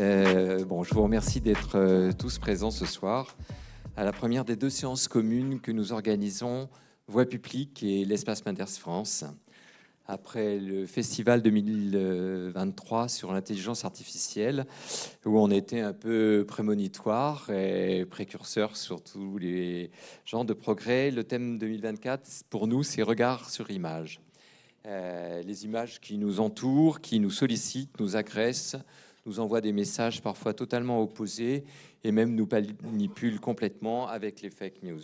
Euh, bon, je vous remercie d'être euh, tous présents ce soir à la première des deux séances communes que nous organisons, Voix publique et l'Espace Minders France, après le Festival 2023 sur l'intelligence artificielle, où on était un peu prémonitoire et précurseur sur tous les genres de progrès. Le thème 2024, pour nous, c'est Regard sur image. Euh, les images qui nous entourent, qui nous sollicitent, nous agressent, nous envoie des messages parfois totalement opposés et même nous manipule complètement avec les fake news.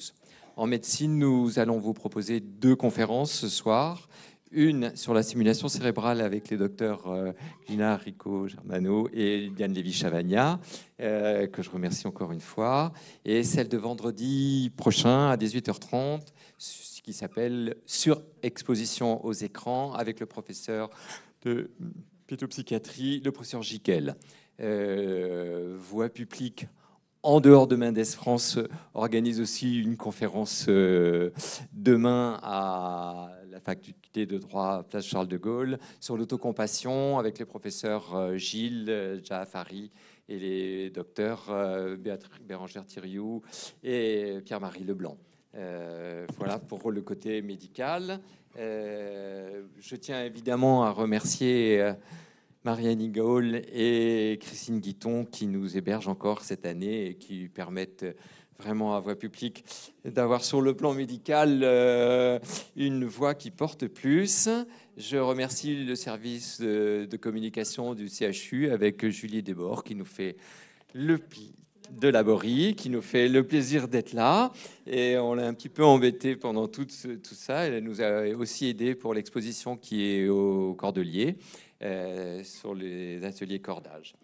En médecine, nous allons vous proposer deux conférences ce soir. Une sur la simulation cérébrale avec les docteurs euh, Gina Rico Germano et Diane Lévy-Chavagna, euh, que je remercie encore une fois, et celle de vendredi prochain à 18h30 ce qui s'appelle exposition aux écrans avec le professeur de Pétro-psychiatrie, le professeur Jiquel. Euh, voix publique en dehors de Mendes France organise aussi une conférence euh, demain à la faculté de droit Place Charles de Gaulle sur l'autocompassion avec les professeurs euh, Gilles euh, Jaafari et les docteurs béatrice Bérangère Thiriou et Pierre-Marie Leblanc. voilà pour le côté médical. Euh, je tiens évidemment à remercier euh, Marianne Gaul et Christine Guiton qui nous hébergent encore cette année et qui permettent vraiment à Voix publique d'avoir sur le plan médical euh, une voix qui porte plus. Je remercie le service de, communication du CHU avec Julie Desbord qui nous fait le, de Laborie qui nous fait le plaisir d'être là. Et on l'a un petit peu embêté pendant tout, ça. Elle nous a aussi aidé pour l'exposition qui est au Cordelier euh, sur les ateliers cordage.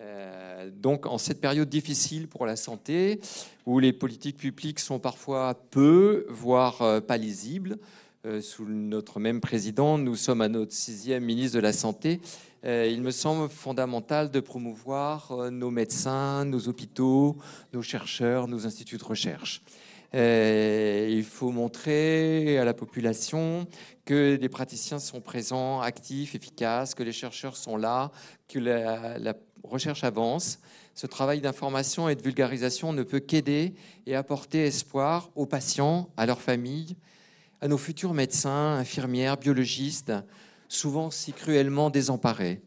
Euh, donc en cette période difficile pour la santé, où les politiques publiques sont parfois peu, voire euh, pas lisibles, euh, sous notre même président, nous sommes à notre sixième ministre de la Santé. Euh, il me semble fondamental de promouvoir euh, nos médecins, nos hôpitaux, nos chercheurs, nos instituts de recherche. il faut montrer à la population que les praticiens sont présents, actifs, efficaces, que les chercheurs sont là, que la recherche avance. Ce travail d'information et de vulgarisation ne peut qu'aider et apporter espoir aux patients, à leurs familles à nos futurs médecins, infirmières, biologistes, souvent si cruellement désemparés.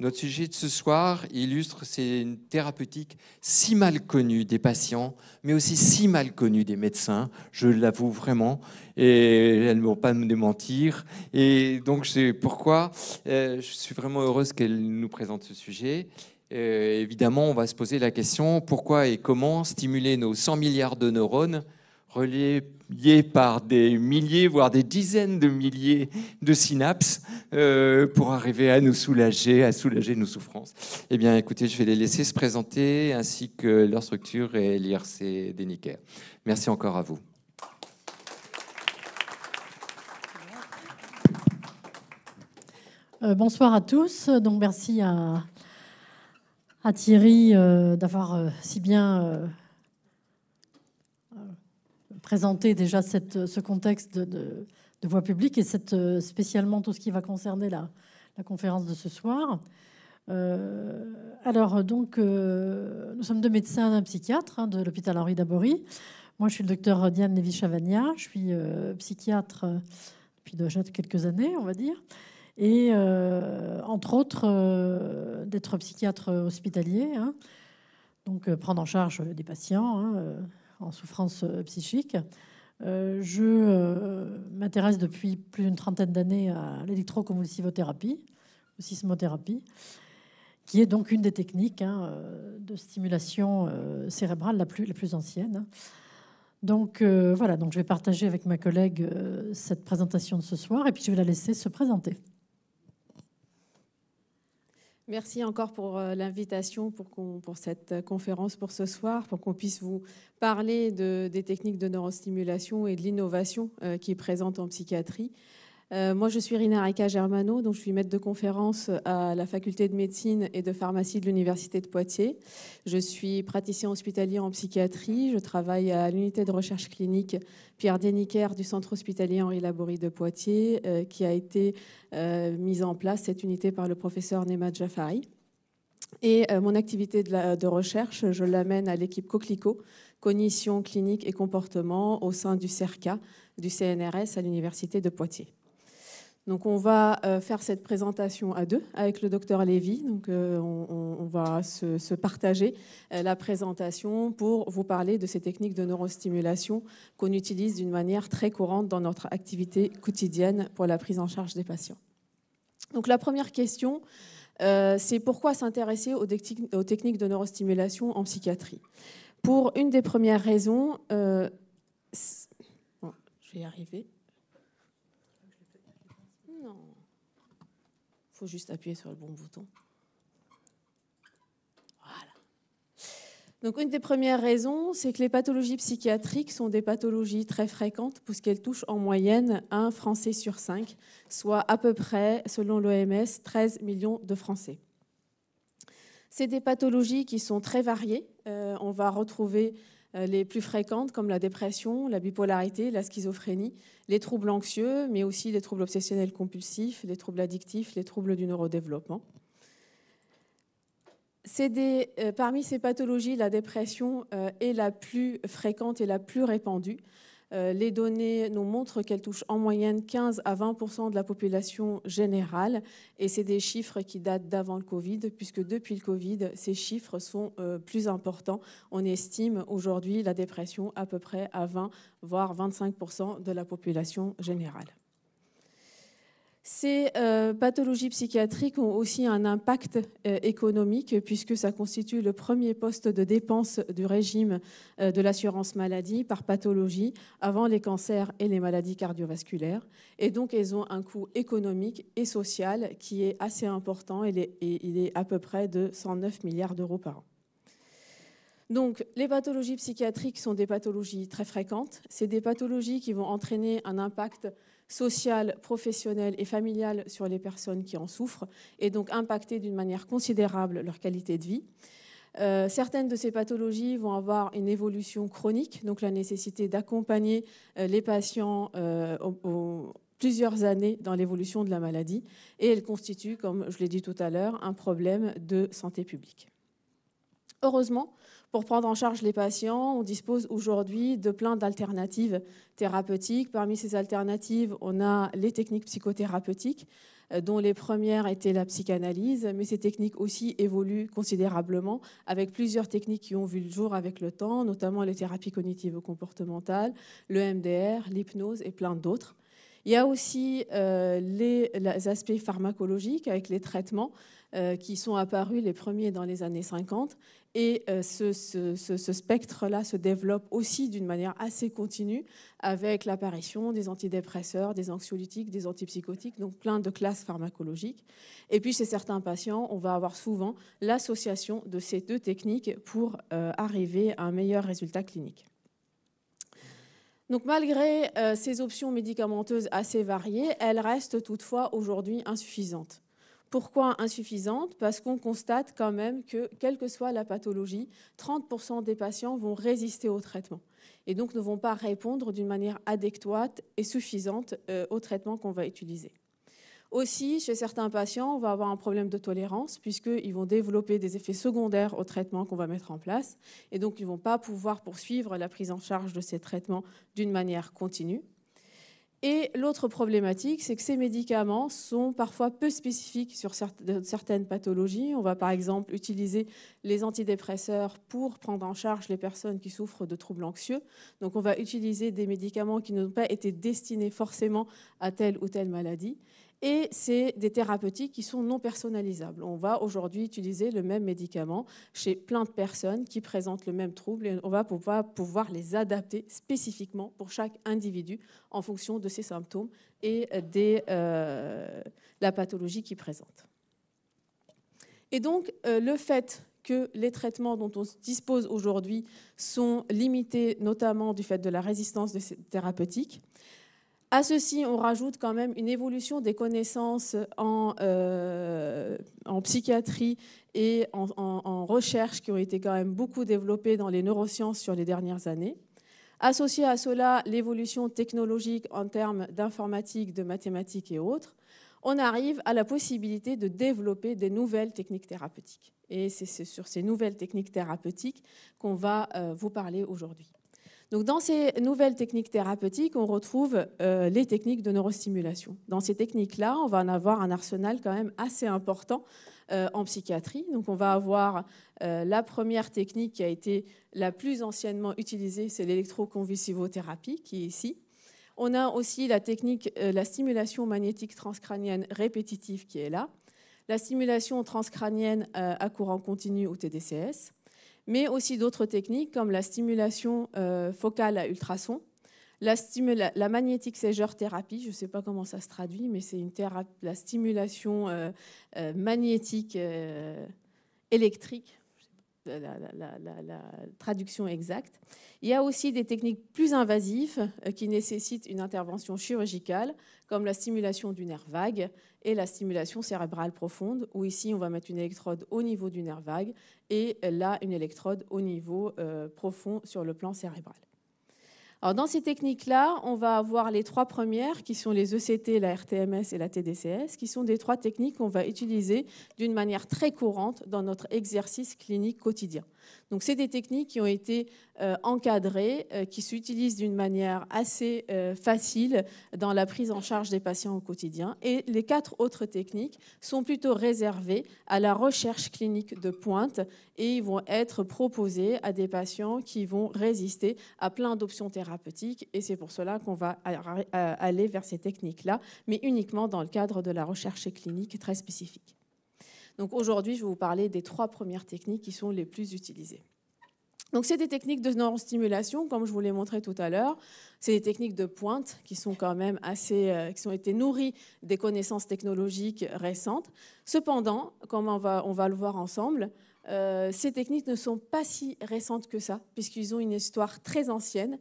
Notre sujet de ce soir illustre ces thérapeutique si mal connue des patients, mais aussi si mal connue des médecins, je l'avoue vraiment, et elles ne vont pas me démentir. Et donc, c'est pourquoi euh, je suis vraiment heureuse qu'elle nous présente ce sujet. Euh, évidemment, on va se poser la question pourquoi et comment stimuler nos 100 milliards de neurones reliés par des milliers, voire des dizaines de milliers de synapses euh, pour arriver à nous soulager, à soulager nos souffrances. Eh bien, écoutez, je vais les laisser se présenter ainsi que leur structure et l'IRC des Nicaires. Merci encore à vous. Euh, bonsoir à tous. Donc, merci à, Thierry euh, d'avoir si bien présenter déjà cette, ce contexte de, voie publique et cette, euh, spécialement tout ce qui va concerner la, la conférence de ce soir. Euh, alors, donc, euh, nous sommes deux médecins, un psychiatre hein, de l'hôpital Henri d'Abori. Moi, je suis le docteur Diane Lévy-Chavagna. Je suis psychiatre depuis déjà quelques années, on va dire. Et entre autres, d'être psychiatre hospitalier, hein. donc prendre en charge des patients, hein, en souffrance euh, psychique. Euh, je euh, m'intéresse depuis plus d'une trentaine d'années à l'électroconvulsivothérapie, ou sismothérapie, qui est donc une des techniques hein, de stimulation cérébrale la plus, la plus ancienne. Donc voilà, donc je vais partager avec ma collègue cette présentation de ce soir et puis je vais la laisser se présenter. Merci encore pour euh, l'invitation, pour, cette euh, conférence pour ce soir, pour qu'on puisse vous parler des techniques de neurostimulation et de l'innovation euh, qui est présente en psychiatrie. Euh, moi, je suis Rina Rica Germano, donc je suis maître de conférence à la faculté de médecine et de pharmacie de l'Université de Poitiers. Je suis praticien hospitalier en psychiatrie. Je travaille à l'unité de recherche clinique Pierre Deniker du centre hospitalier Henri Laborie de Poitiers, euh, qui a été euh, mise en place, cette unité, par le professeur Nema Jafari. Et mon activité de, recherche, je l'amène à l'équipe CoClico cognition clinique et comportement au sein du CERCA, du CNRS à l'Université de Poitiers. Donc on va euh, faire cette présentation à deux avec le docteur Lévy. Donc euh, on, va se, partager euh, la présentation pour vous parler de ces techniques de neurostimulation qu'on utilise d'une manière très courante dans notre activité quotidienne pour la prise en charge des patients. Donc la première question, c'est pourquoi s'intéresser aux techniques de neurostimulation en psychiatrie Pour une des premières raisons, je vais y arriver. faut juste appuyer sur le bon bouton. Voilà. Donc une des premières raisons, c'est que les pathologies psychiatriques sont des pathologies très fréquentes puisqu'elles touchent en moyenne un Français sur cinq, soit à peu près, selon l'OMS, 13 millions de Français. C'est des pathologies qui sont très variées. Euh, on va retrouver euh, les plus fréquentes comme la dépression, la bipolarité, la schizophrénie, les troubles anxieux, mais aussi les troubles obsessionnels compulsifs, les troubles addictifs, les troubles du neurodéveloppement. Euh, parmi ces pathologies, la dépression euh, est la plus fréquente et la plus répandue. Euh, les données nous montrent qu'elles touchent en moyenne 15 à 20 de la population générale. Et c'est des chiffres qui datent d'avant le Covid, puisque depuis le Covid, ces chiffres sont euh, plus importants. On estime aujourd'hui la dépression à peu près à 20, voire 25 de la population générale. Ces euh, pathologies psychiatriques ont aussi un impact euh, économique puisque ça constitue le premier poste de dépense du régime euh, de l'assurance maladie par pathologie avant les cancers et les maladies cardiovasculaires. Et donc elles ont un coût économique et social qui est assez important et il est, il est à peu près de 109 milliards d'euros par an. Donc, les pathologies psychiatriques sont des pathologies très fréquentes. C'est des pathologies qui vont entraîner un impact social, professionnelle et familiale sur les personnes qui en souffrent et donc impacter d'une manière considérable leur qualité de vie. Euh, certaines de ces pathologies vont avoir une évolution chronique, donc la nécessité d'accompagner euh, les patients euh, plusieurs années dans l'évolution de la maladie, et elles constituent, comme je l'ai dit tout à l'heure, un problème de santé publique. Heureusement, pour prendre en charge les patients, on dispose aujourd'hui de plein d'alternatives thérapeutiques. Parmi ces alternatives, on a les techniques psychothérapeutiques, euh, dont les premières étaient la psychanalyse, mais ces techniques aussi évoluent considérablement, avec plusieurs techniques qui ont vu le jour avec le temps, notamment les thérapies cognitives comportementales, le MDR, l'hypnose et plein d'autres. Il y a aussi euh, les, aspects pharmacologiques avec les traitements euh, qui sont apparus les premiers dans les années 50 et euh, ce, spectre-là se développe aussi d'une manière assez continue avec l'apparition des antidépresseurs, des anxiolytiques, des antipsychotiques, donc plein de classes pharmacologiques. Et puis chez certains patients, on va avoir souvent l'association de ces deux techniques pour euh, arriver à un meilleur résultat clinique. Donc malgré euh, ces options médicamenteuses assez variées, elles restent toutefois aujourd'hui insuffisantes. Pourquoi insuffisante Parce qu'on constate quand même que, quelle que soit la pathologie, 30% des patients vont résister au traitement et donc ne vont pas répondre d'une manière adéquate et suffisante euh, au traitement qu'on va utiliser. Aussi, chez certains patients, on va avoir un problème de tolérance puisqu'ils vont développer des effets secondaires au traitement qu'on va mettre en place et donc ils ne vont pas pouvoir poursuivre la prise en charge de ces traitements d'une manière continue. Et l'autre problématique, c'est que ces médicaments sont parfois peu spécifiques sur certaines pathologies. On va par exemple utiliser les antidépresseurs pour prendre en charge les personnes qui souffrent de troubles anxieux. Donc on va utiliser des médicaments qui n'ont pas été destinés forcément à telle ou telle maladie. Et c'est des thérapeutiques qui sont non personnalisables. On va aujourd'hui utiliser le même médicament chez plein de personnes qui présentent le même trouble et on va pouvoir, pouvoir les adapter spécifiquement pour chaque individu en fonction de ses symptômes et de euh, la pathologie qu'il présente. Et donc, euh, le fait que les traitements dont on dispose aujourd'hui sont limités, notamment du fait de la résistance de ces thérapeutiques, à ceci, on rajoute quand même une évolution des connaissances en, euh, psychiatrie et en, recherche qui ont été quand même beaucoup développées dans les neurosciences sur les dernières années. Associé à cela, l'évolution technologique en termes d'informatique, de mathématiques et autres, on arrive à la possibilité de développer des nouvelles techniques thérapeutiques. Et c'est sur ces nouvelles techniques thérapeutiques qu'on va euh, vous parler aujourd'hui. Donc, dans ces nouvelles techniques thérapeutiques, on retrouve euh, les techniques de neurostimulation. Dans ces techniques-là, on va en avoir un arsenal quand même assez important euh, en psychiatrie. Donc, on va avoir euh, la première technique qui a été la plus anciennement utilisée, c'est l'électroconvulsivothérapie, qui est ici. On a aussi la technique, la stimulation magnétique transcrânienne répétitive qui est là, la stimulation transcrânienne à courant continu ou TDCS mais aussi d'autres techniques comme la stimulation euh, focale à ultrasons, la, magnétique ségeur thérapie, je ne sais pas comment ça se traduit, mais c'est la stimulation euh, euh, magnétique électrique la, traduction exacte. Il y a aussi des techniques plus invasives euh, qui nécessitent une intervention chirurgicale, comme la stimulation du nerf vague et la stimulation cérébrale profonde, où ici on va mettre une électrode au niveau du nerf vague et là une électrode au niveau euh, profond sur le plan cérébral dans ces techniques-là, on va avoir les trois premières, qui sont les ECT, la RTMS et la TDCS, qui sont des trois techniques qu'on va utiliser d'une manière très courante dans notre exercice clinique quotidien. Donc c'est des techniques qui ont été euh, encadrées, euh, qui s'utilisent d'une manière assez euh, facile dans la prise en charge des patients au quotidien. Et les quatre autres techniques sont plutôt réservées à la recherche clinique de pointe et ils vont être proposées à des patients qui vont résister à plein d'options thérapeutiques. Et c'est pour cela qu'on va aller vers ces techniques-là, mais uniquement dans le cadre de la recherche clinique très spécifique aujourd'hui, je vais vous parler des trois premières techniques qui sont les plus utilisées. Donc c'est des techniques de neurostimulation, comme je vous l'ai montré tout à l'heure. C'est des techniques de pointe qui sont quand même assez, euh, qui ont été nourries des connaissances technologiques récentes. Cependant, comme on va, on va le voir ensemble, euh, ces techniques ne sont pas si récentes que ça, puisqu'ils ont une histoire très ancienne.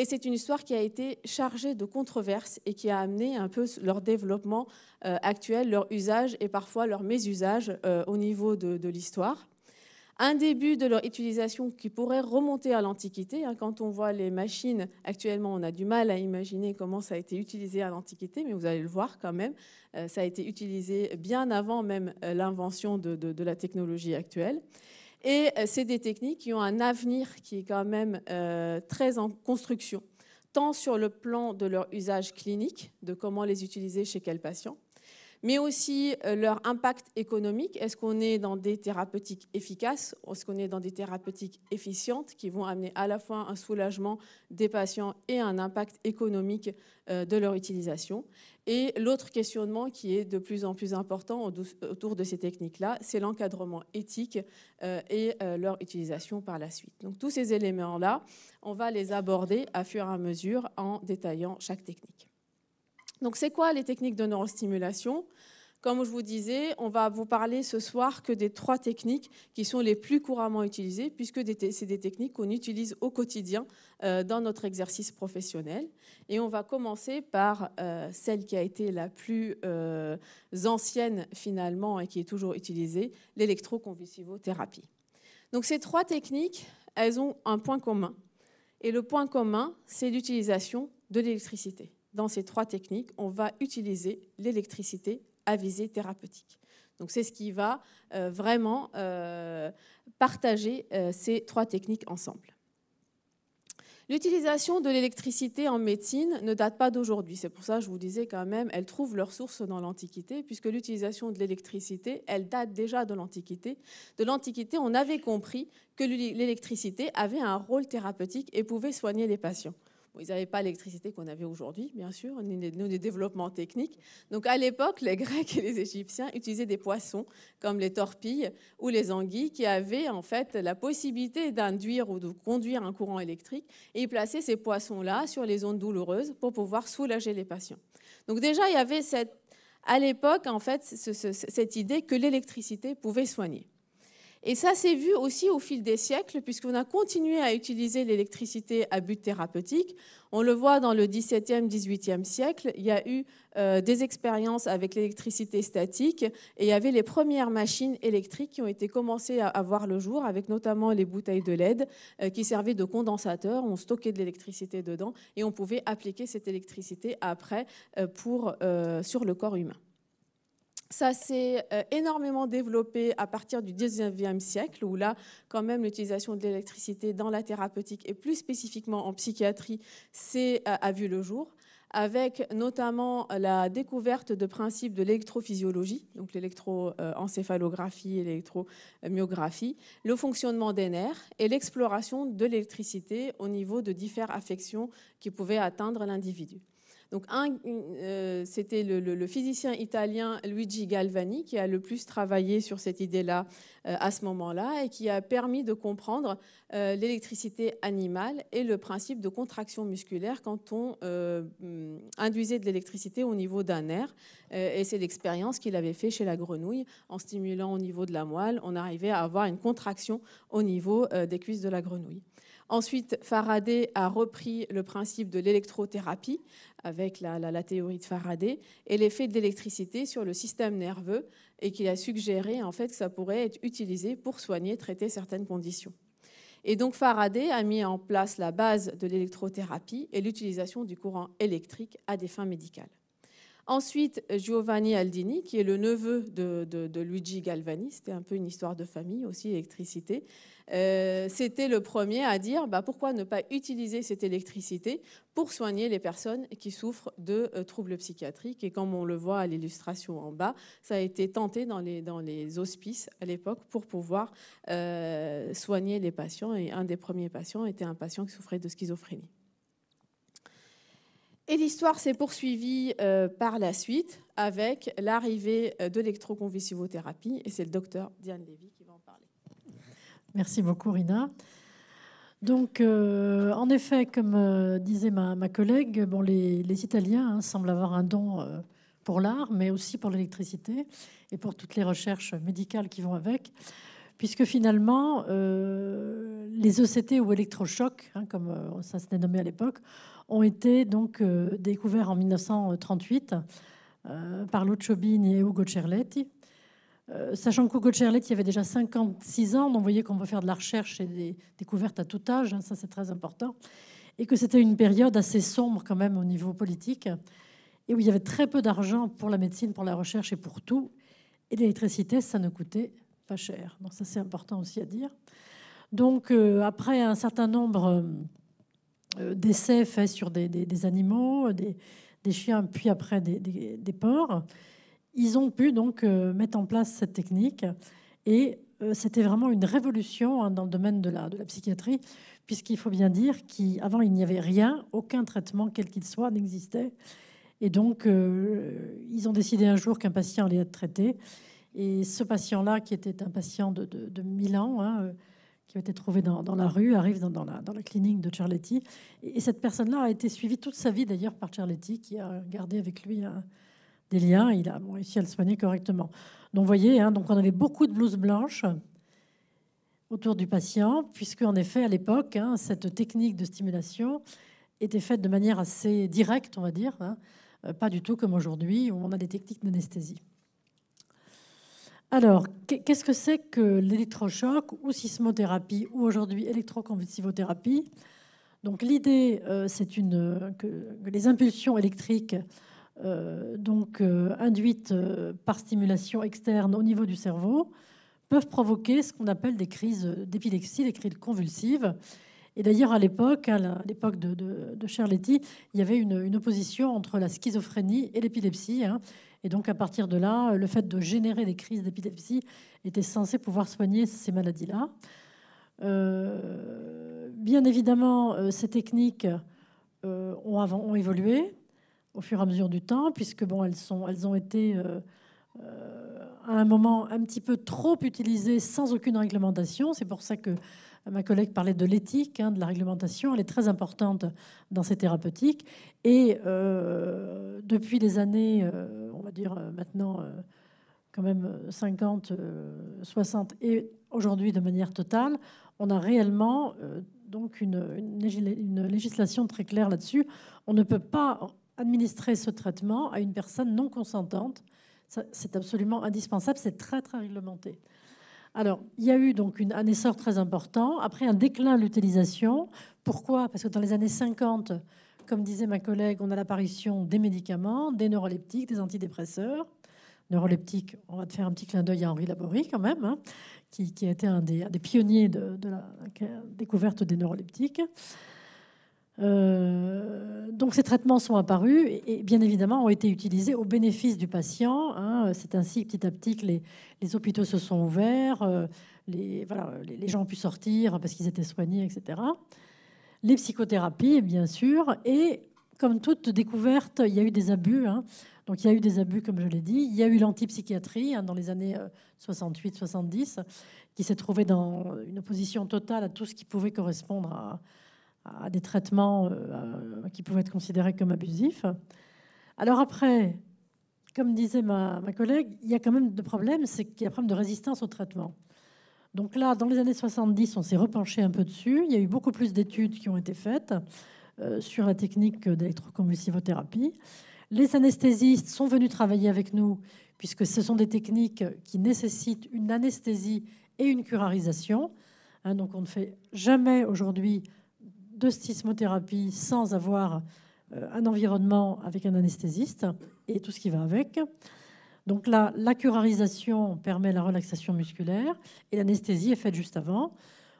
Et c'est une histoire qui a été chargée de controverses et qui a amené un peu leur développement euh, actuel, leur usage et parfois leur mésusage euh, au niveau de, l'histoire. Un début de leur utilisation qui pourrait remonter à l'Antiquité. Hein. quand on voit les machines, actuellement, on a du mal à imaginer comment ça a été utilisé à l'Antiquité, mais vous allez le voir quand même, euh, ça a été utilisé bien avant même l'invention de la technologie actuelle. Et euh, c'est des techniques qui ont un avenir qui est quand même euh, très en construction, tant sur le plan de leur usage clinique, de comment les utiliser chez quel patient, mais aussi euh, leur impact économique. Est-ce qu'on est dans des thérapeutiques efficaces Est-ce qu'on est dans des thérapeutiques efficientes qui vont amener à la fois un soulagement des patients et un impact économique euh, de leur utilisation Et l'autre questionnement qui est de plus en plus important autour de ces techniques-là, c'est l'encadrement éthique euh, et leur utilisation par la suite. Donc tous ces éléments-là, on va les aborder à fur et à mesure en détaillant chaque technique. Donc, c'est quoi les techniques de neurostimulation Comme je vous disais, on va vous parler ce soir que des trois techniques qui sont les plus couramment utilisées, puisque c'est des techniques qu'on utilise au quotidien euh, dans notre exercice professionnel. Et on va commencer par euh, celle qui a été la plus euh, ancienne finalement et qui est toujours utilisée, l'électroconvulsivothérapie. Donc ces trois techniques, elles ont un point commun. Et le point commun, c'est l'utilisation de l'électricité dans ces trois techniques, on va utiliser l'électricité à visée thérapeutique. Donc c'est ce qui va euh, vraiment euh, partager euh, ces trois techniques ensemble. L'utilisation de l'électricité en médecine ne date pas d'aujourd'hui. C'est pour ça que je vous disais quand même, elle trouve leur source dans l'Antiquité, puisque l'utilisation de l'électricité, elle date déjà de l'Antiquité. De l'Antiquité, on avait compris que l'électricité avait un rôle thérapeutique et pouvait soigner les patients ils n'avaient pas l'électricité qu'on avait aujourd'hui, bien sûr, ni des développements techniques. Donc à l'époque, les Grecs et les Égyptiens utilisaient des poissons comme les torpilles ou les anguilles qui avaient en fait la possibilité d'induire ou de conduire un courant électrique et ils plaçaient ces poissons-là sur les zones douloureuses pour pouvoir soulager les patients. Donc déjà, il y avait cette, à l'époque en fait cette idée que l'électricité pouvait soigner. Et ça s'est vu aussi au fil des siècles, puisqu'on a continué à utiliser l'électricité à but thérapeutique. On le voit dans le XVIIe, XVIIIe siècle, il y a eu euh, des expériences avec l'électricité statique et il y avait les premières machines électriques qui ont été commencées à, avoir le jour, avec notamment les bouteilles de LED euh, qui servaient de condensateurs. On stockait de l'électricité dedans et on pouvait appliquer cette électricité après euh, pour, sur le corps humain. Ça s'est euh, énormément développé à partir du 19e siècle, où là, quand même, l'utilisation de l'électricité dans la thérapeutique et plus spécifiquement en psychiatrie euh, a vu le jour avec notamment euh, la découverte de principes de l'électrophysiologie, donc l'électroencéphalographie et l'électromyographie, le fonctionnement des nerfs et l'exploration de l'électricité au niveau de différentes affections qui pouvaient atteindre l'individu. Donc, euh, c'était le, physicien italien Luigi Galvani qui a le plus travaillé sur cette idée-là euh, à ce moment-là et qui a permis de comprendre euh, l'électricité animale et le principe de contraction musculaire quand on induisait de l'électricité au niveau d'un nerf. et c'est l'expérience qu'il avait fait chez la grenouille. En stimulant au niveau de la moelle, on arrivait à avoir une contraction au niveau des cuisses de la grenouille. Ensuite, Faraday a repris le principe de l'électrothérapie avec la, théorie de Faraday et l'effet de l'électricité sur le système nerveux et qu'il a suggéré en fait que ça pourrait être utilisé pour soigner, traiter certaines conditions. Et donc Faraday a mis en place la base de l'électrothérapie et l'utilisation du courant électrique à des fins médicales. Ensuite, Giovanni Aldini, qui est le neveu de, Luigi Galvani, c'était un peu une histoire de famille aussi, électricité, euh, c'était le premier à dire bah, pourquoi ne pas utiliser cette électricité pour soigner les personnes qui souffrent de euh, troubles psychiatriques. Et comme on le voit à l'illustration en bas, ça a été tenté dans les, hospices à l'époque pour pouvoir euh, soigner les patients. Et un des premiers patients était un patient qui souffrait de schizophrénie. Et l'histoire s'est poursuivie euh, par la suite avec l'arrivée euh, de l'électroconvulsivothérapie, et c'est le docteur Diane Lévy qui va en parler. Merci beaucoup, Rina. Donc, euh, en effet, comme disait ma, collègue, bon, les, Italiens hein, semblent avoir un don pour l'art, mais aussi pour l'électricité et pour toutes les recherches médicales qui vont avec, puisque finalement, les ECT ou électrochocs, hein, comme ça s'était nommé à l'époque, ont été donc euh, découverts en 1938 euh, par par Bini et hugo Cerletti. sachant euh, sachant qu'Ugo Cerletti avait déjà 56 ans, donc vous voyez qu'on peut faire de la recherche et des découvertes à tout âge, hein, ça c'est très important, et que c'était une période assez sombre quand même au niveau politique, et où il y avait très peu d'argent pour la médecine, pour la recherche et pour tout, et l'électricité, ça ne coûtait pas cher. Donc ça c'est important aussi à dire. Donc après un certain nombre euh, d'essais faits sur des, animaux, euh, des, chiens, puis après des, porcs. Ils ont pu donc euh, mettre en place cette technique et c'était vraiment une révolution hein, dans le domaine de la, de la psychiatrie, puisqu'il faut bien dire qu'avant, il n'y avait rien, aucun traitement, quel qu'il soit, n'existait. Et donc, ils ont décidé un jour qu'un patient allait être traité. Et ce patient-là, qui était un patient de, de, ans, ans... Hein, qui a été trouvée dans, dans la rue, arrive dans, la, dans, la, clinique de Charletti. Et, cette personne-là a été suivie toute sa vie d'ailleurs par Charletti, qui a gardé avec lui des liens. il a réussi à le soigner correctement. Donc vous voyez, hein, donc on avait beaucoup de blouses blanches autour du patient, puisque en effet à l'époque, hein, cette technique de stimulation était faite de manière assez directe, on va dire, hein, pas du tout comme aujourd'hui où on a des techniques d'anesthésie. Alors, qu'est-ce que c'est que l'électrochoc ou sismothérapie ou aujourd'hui électroconvulsivothérapie Donc l'idée, euh, c'est que, les impulsions électriques euh, donc euh, induites par stimulation externe au niveau du cerveau peuvent provoquer ce qu'on appelle des crises d'épilepsie, des crises convulsives. Et d'ailleurs, à l'époque, à l'époque de, de, Charletti, il y avait une, opposition entre la schizophrénie et l'épilepsie. Hein. Et donc, à partir de là, le fait de générer des crises d'épilepsie était censé pouvoir soigner ces maladies-là. Euh, bien évidemment, euh, ces techniques euh, ont, évolué au fur et à mesure du temps, puisque bon, elles, sont, elles ont été à un moment un petit peu trop utilisées sans aucune réglementation. C'est pour ça que Ma collègue parlait de l'éthique, hein, de la réglementation. Elle est très importante dans ces thérapeutiques. Et euh, depuis les années, euh, on va dire euh, maintenant quand même 50, 60 et aujourd'hui de manière totale, on a réellement donc une législation très claire là-dessus. On ne peut pas administrer ce traitement à une personne non consentante. C'est absolument indispensable, c'est très très réglementé. Alors, il y a eu donc un essor très important, après un déclin de l'utilisation. Pourquoi Parce que dans les années 50, comme disait ma collègue, on a l'apparition des médicaments, des neuroleptiques, des antidépresseurs. Neuroleptique, on va te faire un petit clin d'œil à Henri Laborie quand même, hein, qui, a été un des, pionniers de, la découverte des neuroleptiques. Euh, donc ces traitements sont apparus et, bien évidemment ont été utilisés au bénéfice du patient. Hein. C'est ainsi petit à petit que les, hôpitaux se sont ouverts, euh, les, les, gens ont pu sortir parce qu'ils étaient soignés, etc. Les psychothérapies, bien sûr, et comme toute découverte, il y a eu des abus. Hein. Donc il y a eu des abus, comme je l'ai dit. Il y a eu l'antipsychiatrie hein, dans les années 68-70, euh, qui s'est trouvée dans une opposition totale à tout ce qui pouvait correspondre à, à des traitements euh, qui pouvaient être considérés comme abusifs. Alors après, comme disait ma, collègue, il y a quand même deux problèmes, c'est qu'il y a problème de résistance au traitement. Donc là, dans les années 70, on s'est repenché un peu dessus. Il y a eu beaucoup plus d'études qui ont été faites euh, sur la technique d'électroconvulsivothérapie. Les anesthésistes sont venus travailler avec nous, puisque ce sont des techniques qui nécessitent une anesthésie et une curarisation. Hein, donc on ne fait jamais aujourd'hui de sismothérapie sans avoir euh, un environnement avec un anesthésiste et tout ce qui va avec. Donc là, la curarisation permet la relaxation musculaire et l'anesthésie est faite juste avant.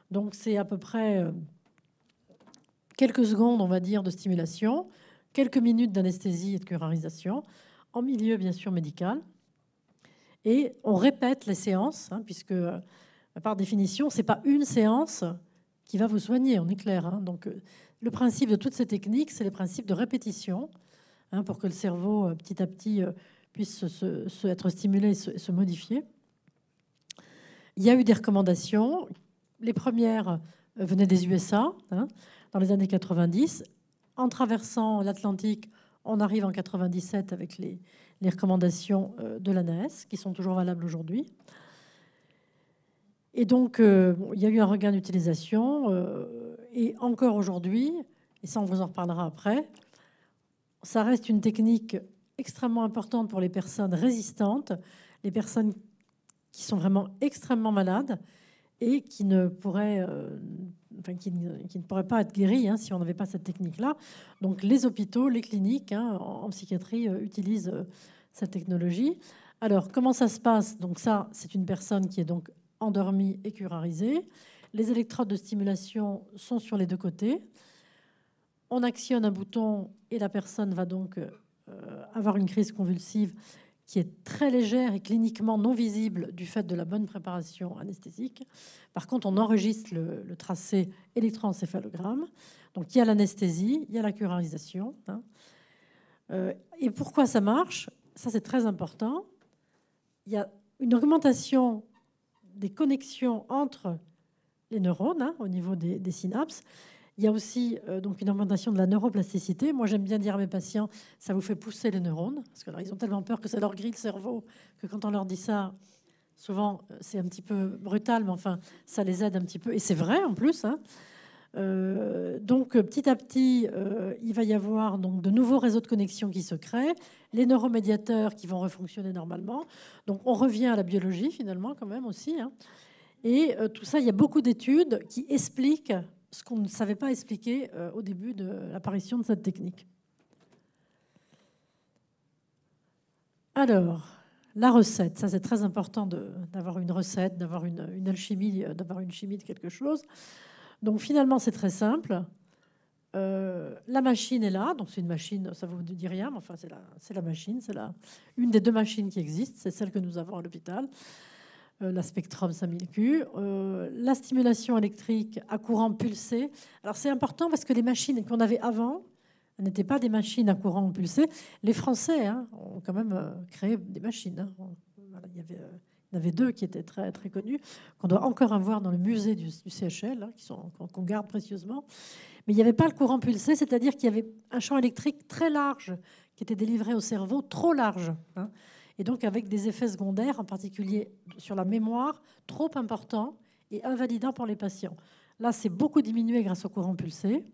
Donc c'est à peu près euh, quelques secondes, on va dire, de stimulation, quelques minutes d'anesthésie et de curarisation, en milieu bien sûr médical. Et on répète les séances, hein, puisque euh, par définition, ce n'est pas une séance qui va vous soigner, on est clair. Hein. Donc, euh, le principe de toutes ces techniques, c'est les principes de répétition, hein, pour que le cerveau, euh, petit à petit, euh, puisse se, être stimulé et se, modifier. Il y a eu des recommandations. Les premières venaient des USA, hein, dans les années 90. En traversant l'Atlantique, on arrive en 97 avec les, les recommandations de l'ANAS, qui sont toujours valables aujourd'hui. Et donc, euh, il y a eu un regain d'utilisation. Euh, et encore aujourd'hui, et ça, on vous en reparlera après, ça reste une technique extrêmement importante pour les personnes résistantes, les personnes qui sont vraiment extrêmement malades et qui ne pourraient, euh, enfin, qui, ne pourraient pas être guéries hein, si on n'avait pas cette technique-là. Donc, les hôpitaux, les cliniques hein, en, psychiatrie utilisent cette technologie. Alors, comment ça se passe Donc ça, c'est une personne qui est donc Endormie et curarisé. Les électrodes de stimulation sont sur les deux côtés. On actionne un bouton et la personne va donc euh, avoir une crise convulsive qui est très légère et cliniquement non visible du fait de la bonne préparation anesthésique. Par contre, on enregistre le, tracé électroencéphalogramme. Donc il y a l'anesthésie, il y a la curarisation. Hein. Euh, et pourquoi ça marche Ça, c'est très important. Il y a une augmentation des connexions entre les neurones hein, au niveau des, synapses. Il y a aussi euh, donc une augmentation de la neuroplasticité. Moi, j'aime bien dire à mes patients, ça vous fait pousser les neurones, parce qu'ils ont tellement peur que ça leur grille le cerveau que quand on leur dit ça, souvent euh, c'est un petit peu brutal, mais enfin, ça les aide un petit peu. Et c'est vrai en plus. Hein. Euh, donc petit à petit, euh, il va y avoir donc de nouveaux réseaux de connexion qui se créent, les neuromédiateurs qui vont refonctionner normalement. Donc on revient à la biologie finalement quand même aussi. Hein. Et euh, tout ça, il y a beaucoup d'études qui expliquent ce qu'on ne savait pas expliquer au début de l'apparition de cette technique. Alors, la recette, ça c'est très important d'avoir une recette, d'avoir une, une, alchimie, d'avoir une chimie de quelque chose. Donc finalement, c'est très simple. Euh, la machine est là, donc c'est une machine, ça ne vous dit rien, mais enfin c'est la, c'est la machine, c'est la, une des deux machines qui existent, c'est celle que nous avons à l'hôpital, euh, la Spectrum 5000Q. Euh, la stimulation électrique à courant pulsé, alors c'est important parce que les machines qu'on avait avant n'étaient pas des machines à courant pulsé. Les Français hein, ont quand même créé des machines. Hein. il y avait il y en avait deux qui étaient très, très connus, qu'on doit encore avoir dans le musée du, CHL, hein, qui sont, qu'on garde précieusement. Mais il n'y avait pas le courant pulsé, c'est-à-dire qu'il y avait un champ électrique très large qui était délivré au cerveau, trop large. Hein, et donc avec des effets secondaires, en particulier sur la mémoire, trop importants et invalidants pour les patients. Là, c'est beaucoup diminué grâce au courant pulsé.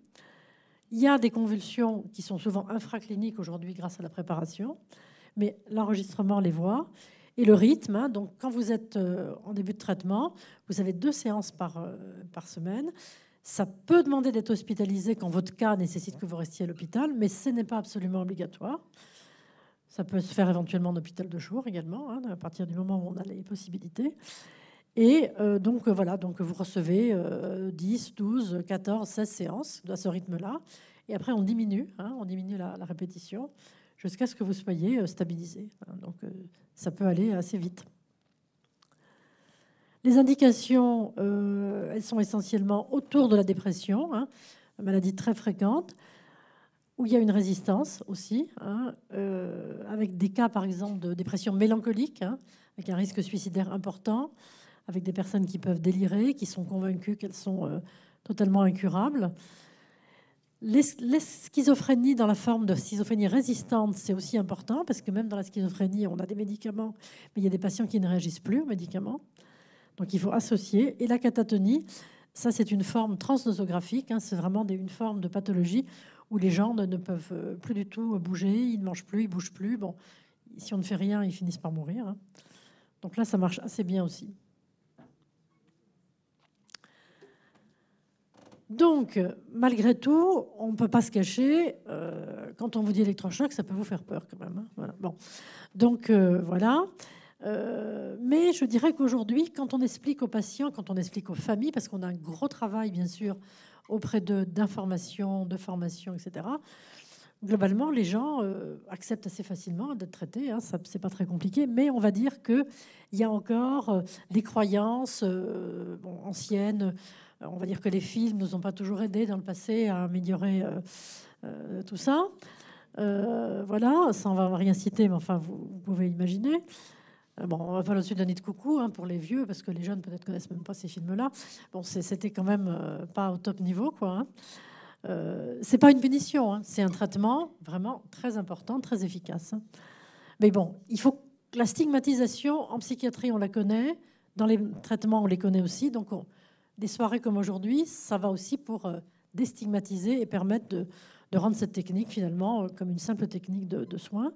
Il y a des convulsions qui sont souvent infracliniques aujourd'hui grâce à la préparation, mais l'enregistrement les voit et le rythme. Hein, donc, quand vous êtes euh, en début de traitement, vous avez deux séances par, euh, par semaine. Ça peut demander d'être hospitalisé quand votre cas nécessite que vous restiez à l'hôpital, mais ce n'est pas absolument obligatoire. Ça peut se faire éventuellement en hôpital de jour également, hein, à partir du moment où on a les possibilités. Et euh, donc voilà, donc vous recevez 10, 12, 14, 16 séances à ce rythme-là. Et après, on diminue, hein, on diminue la, la, répétition jusqu'à ce que vous soyez euh, stabilisé. Hein, donc euh, ça peut aller assez vite. Les indications, euh, elles sont essentiellement autour de la dépression, hein, maladie très fréquente, où il y a une résistance aussi, hein, avec des cas par exemple de dépression mélancolique, avec un risque suicidaire important, avec des personnes qui peuvent délirer, qui sont convaincues qu'elles sont totalement incurables. Les, schizophrénies dans la forme de schizophrénie résistante, c'est aussi important parce que même dans la schizophrénie, on a des médicaments, mais il y a des patients qui ne réagissent plus aux médicaments. Donc il faut associer. Et la catatonie, ça c'est une forme transnosographique, hein. c'est vraiment une forme de pathologie où les gens ne, peuvent euh, plus du tout bouger, ils ne mangent plus, ils bougent plus. Bon, si on ne fait rien, ils finissent par mourir. Hein. Donc là, ça marche assez bien aussi. Donc, euh, malgré tout, on ne peut pas se cacher. Euh, quand on vous dit électrochoc, ça peut vous faire peur quand même. Hein. Bon. Donc, euh, voilà. mais je dirais qu'aujourd'hui, quand on explique aux patients, quand on explique aux familles, parce qu'on a un gros travail, bien sûr, auprès d'informations, de formations, etc., globalement, les gens acceptent assez facilement d'être traités. Hein, ça, c'est pas très compliqué, mais on va dire qu'il y a encore des croyances anciennes euh, on va dire que les films ne nous ont pas toujours aidés dans le passé à améliorer euh, euh, tout ça. voilà, ça on va rien citer, mais enfin vous, pouvez imaginer. Bon, on va faire ensuite dessus de de coucou hein, pour les vieux, parce que les jeunes peut-être connaissent même pas ces films-là. Bon, c'était quand même pas au top niveau, quoi. Hein. c'est pas une punition, hein. c'est un traitement vraiment très important, très efficace. Mais bon, il faut la stigmatisation en psychiatrie, on la connaît, dans les traitements, on les connaît aussi, donc des soirées comme aujourd'hui, ça va aussi pour euh, déstigmatiser et permettre de, rendre cette technique finalement euh, comme une simple technique de, soins.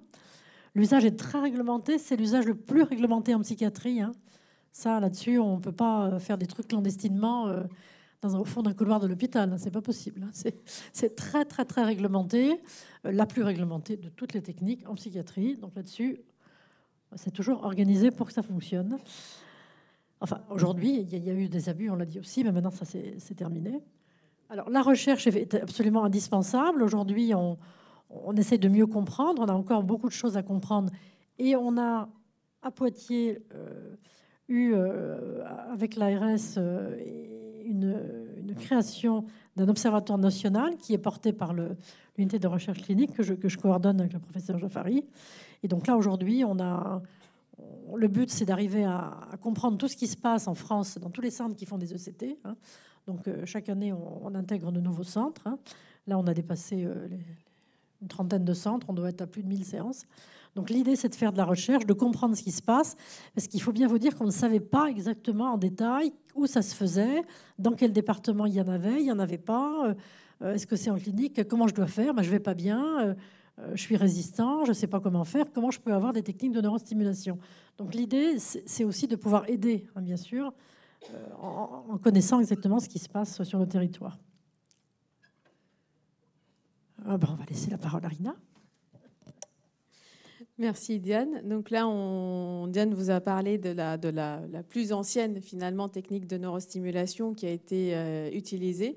L'usage est très réglementé, c'est l'usage le plus réglementé en psychiatrie. Hein. Ça, là-dessus, on ne peut pas euh, faire des trucs clandestinement dans, au fond d'un couloir de l'hôpital, hein, Ce n'est pas possible. Hein. C'est très, très, très réglementé, la plus réglementée de toutes les techniques en psychiatrie. Donc là-dessus, c'est toujours organisé pour que ça fonctionne. Enfin, aujourd'hui, il y, a eu des abus, on l'a dit aussi, mais maintenant, ça c'est terminé. Alors, la recherche est absolument indispensable. Aujourd'hui, on, essaie de mieux comprendre. On a encore beaucoup de choses à comprendre. Et on a à Poitiers euh, eu, euh, avec l'ARS, euh, une, création d'un observatoire national qui est porté par l'unité de recherche clinique que je, que je coordonne avec le professeur Jaffari. Et donc là, aujourd'hui, on a le but, c'est d'arriver à, comprendre tout ce qui se passe en France dans tous les centres qui font des ECT. Hein. Donc, euh, chaque année, on, intègre de nouveaux centres. Hein. Là, on a dépassé euh, une trentaine de centres. On doit être à plus de 1000 séances. Donc, l'idée, c'est de faire de la recherche, de comprendre ce qui se passe. Parce qu'il faut bien vous dire qu'on ne savait pas exactement en détail où ça se faisait, dans quel département il y en avait, il n'y en avait pas. Euh, est-ce que c'est en clinique Comment je dois faire ben, Je vais pas bien euh, je suis résistant, je ne sais pas comment faire, comment je peux avoir des techniques de neurostimulation. Donc l'idée, c'est aussi de pouvoir aider, hein, bien sûr, euh, en, connaissant exactement ce qui se passe sur le territoire. Ah ben, on va laisser la parole à Rina. Merci Diane. Donc là, on, Diane vous a parlé de, la, plus ancienne finalement technique de neurostimulation qui a été euh, utilisée.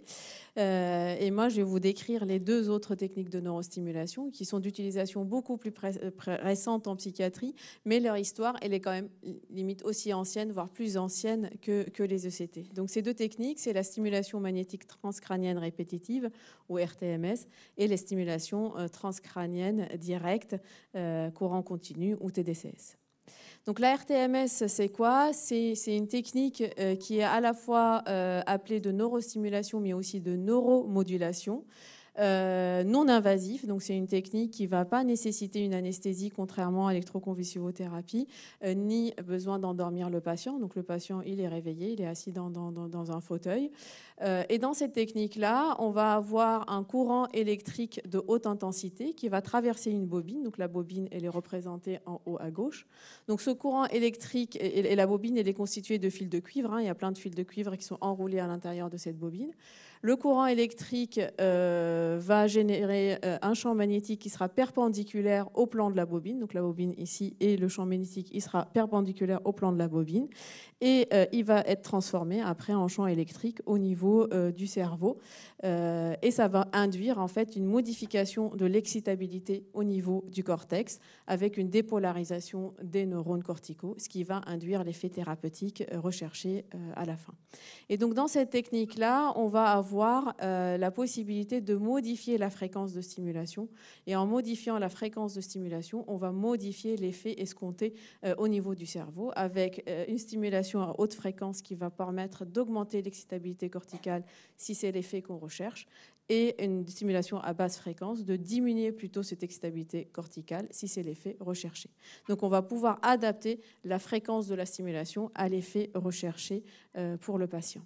Euh, et moi, je vais vous décrire les deux autres techniques de neurostimulation qui sont d'utilisation beaucoup plus euh, récente en psychiatrie, mais leur histoire, elle est quand même limite aussi ancienne, voire plus ancienne que, les ECT. Donc ces deux techniques, c'est la stimulation magnétique transcrânienne répétitive, ou RTMS, et les stimulations transcrânienne directe, euh, en continu ou TDCS. Donc la RTMS, c'est quoi C'est une technique euh, qui est à la fois euh, appelée de neurostimulation, mais aussi de neuromodulation. Euh, non invasif. Donc c'est une technique qui ne va pas nécessiter une anesthésie, contrairement à l'électroconvulsivothérapie, euh, ni besoin d'endormir le patient. Donc le patient, il est réveillé, il est assis dans, un fauteuil. Euh, et dans cette technique-là, on va avoir un courant électrique de haute intensité qui va traverser une bobine. Donc la bobine, elle est représentée en haut à gauche. Donc ce courant électrique et la bobine, elle est constituée de fils de cuivre. Hein. Il y a plein de fils de cuivre qui sont enroulés à l'intérieur de cette bobine. Le courant électrique euh, va générer euh, un champ magnétique qui sera perpendiculaire au plan de la bobine. Donc la bobine ici et le champ magnétique, il sera perpendiculaire au plan de la bobine. Et euh, il va être transformé après en champ électrique au niveau du cerveau. et ça va induire en fait une modification de l'excitabilité au niveau du cortex avec une dépolarisation des neurones corticaux, ce qui va induire l'effet thérapeutique recherché à la fin. Et donc dans cette technique-là, on va avoir euh, la possibilité de modifier la fréquence de stimulation. Et en modifiant la fréquence de stimulation, on va modifier l'effet escompté euh, au niveau du cerveau avec euh, une stimulation à haute fréquence qui va permettre d'augmenter l'excitabilité corticale si c'est l'effet qu'on recherche et une stimulation à basse fréquence de diminuer plutôt cette excitabilité corticale si c'est l'effet recherché. Donc on va pouvoir adapter la fréquence de la stimulation à l'effet recherché pour le patient.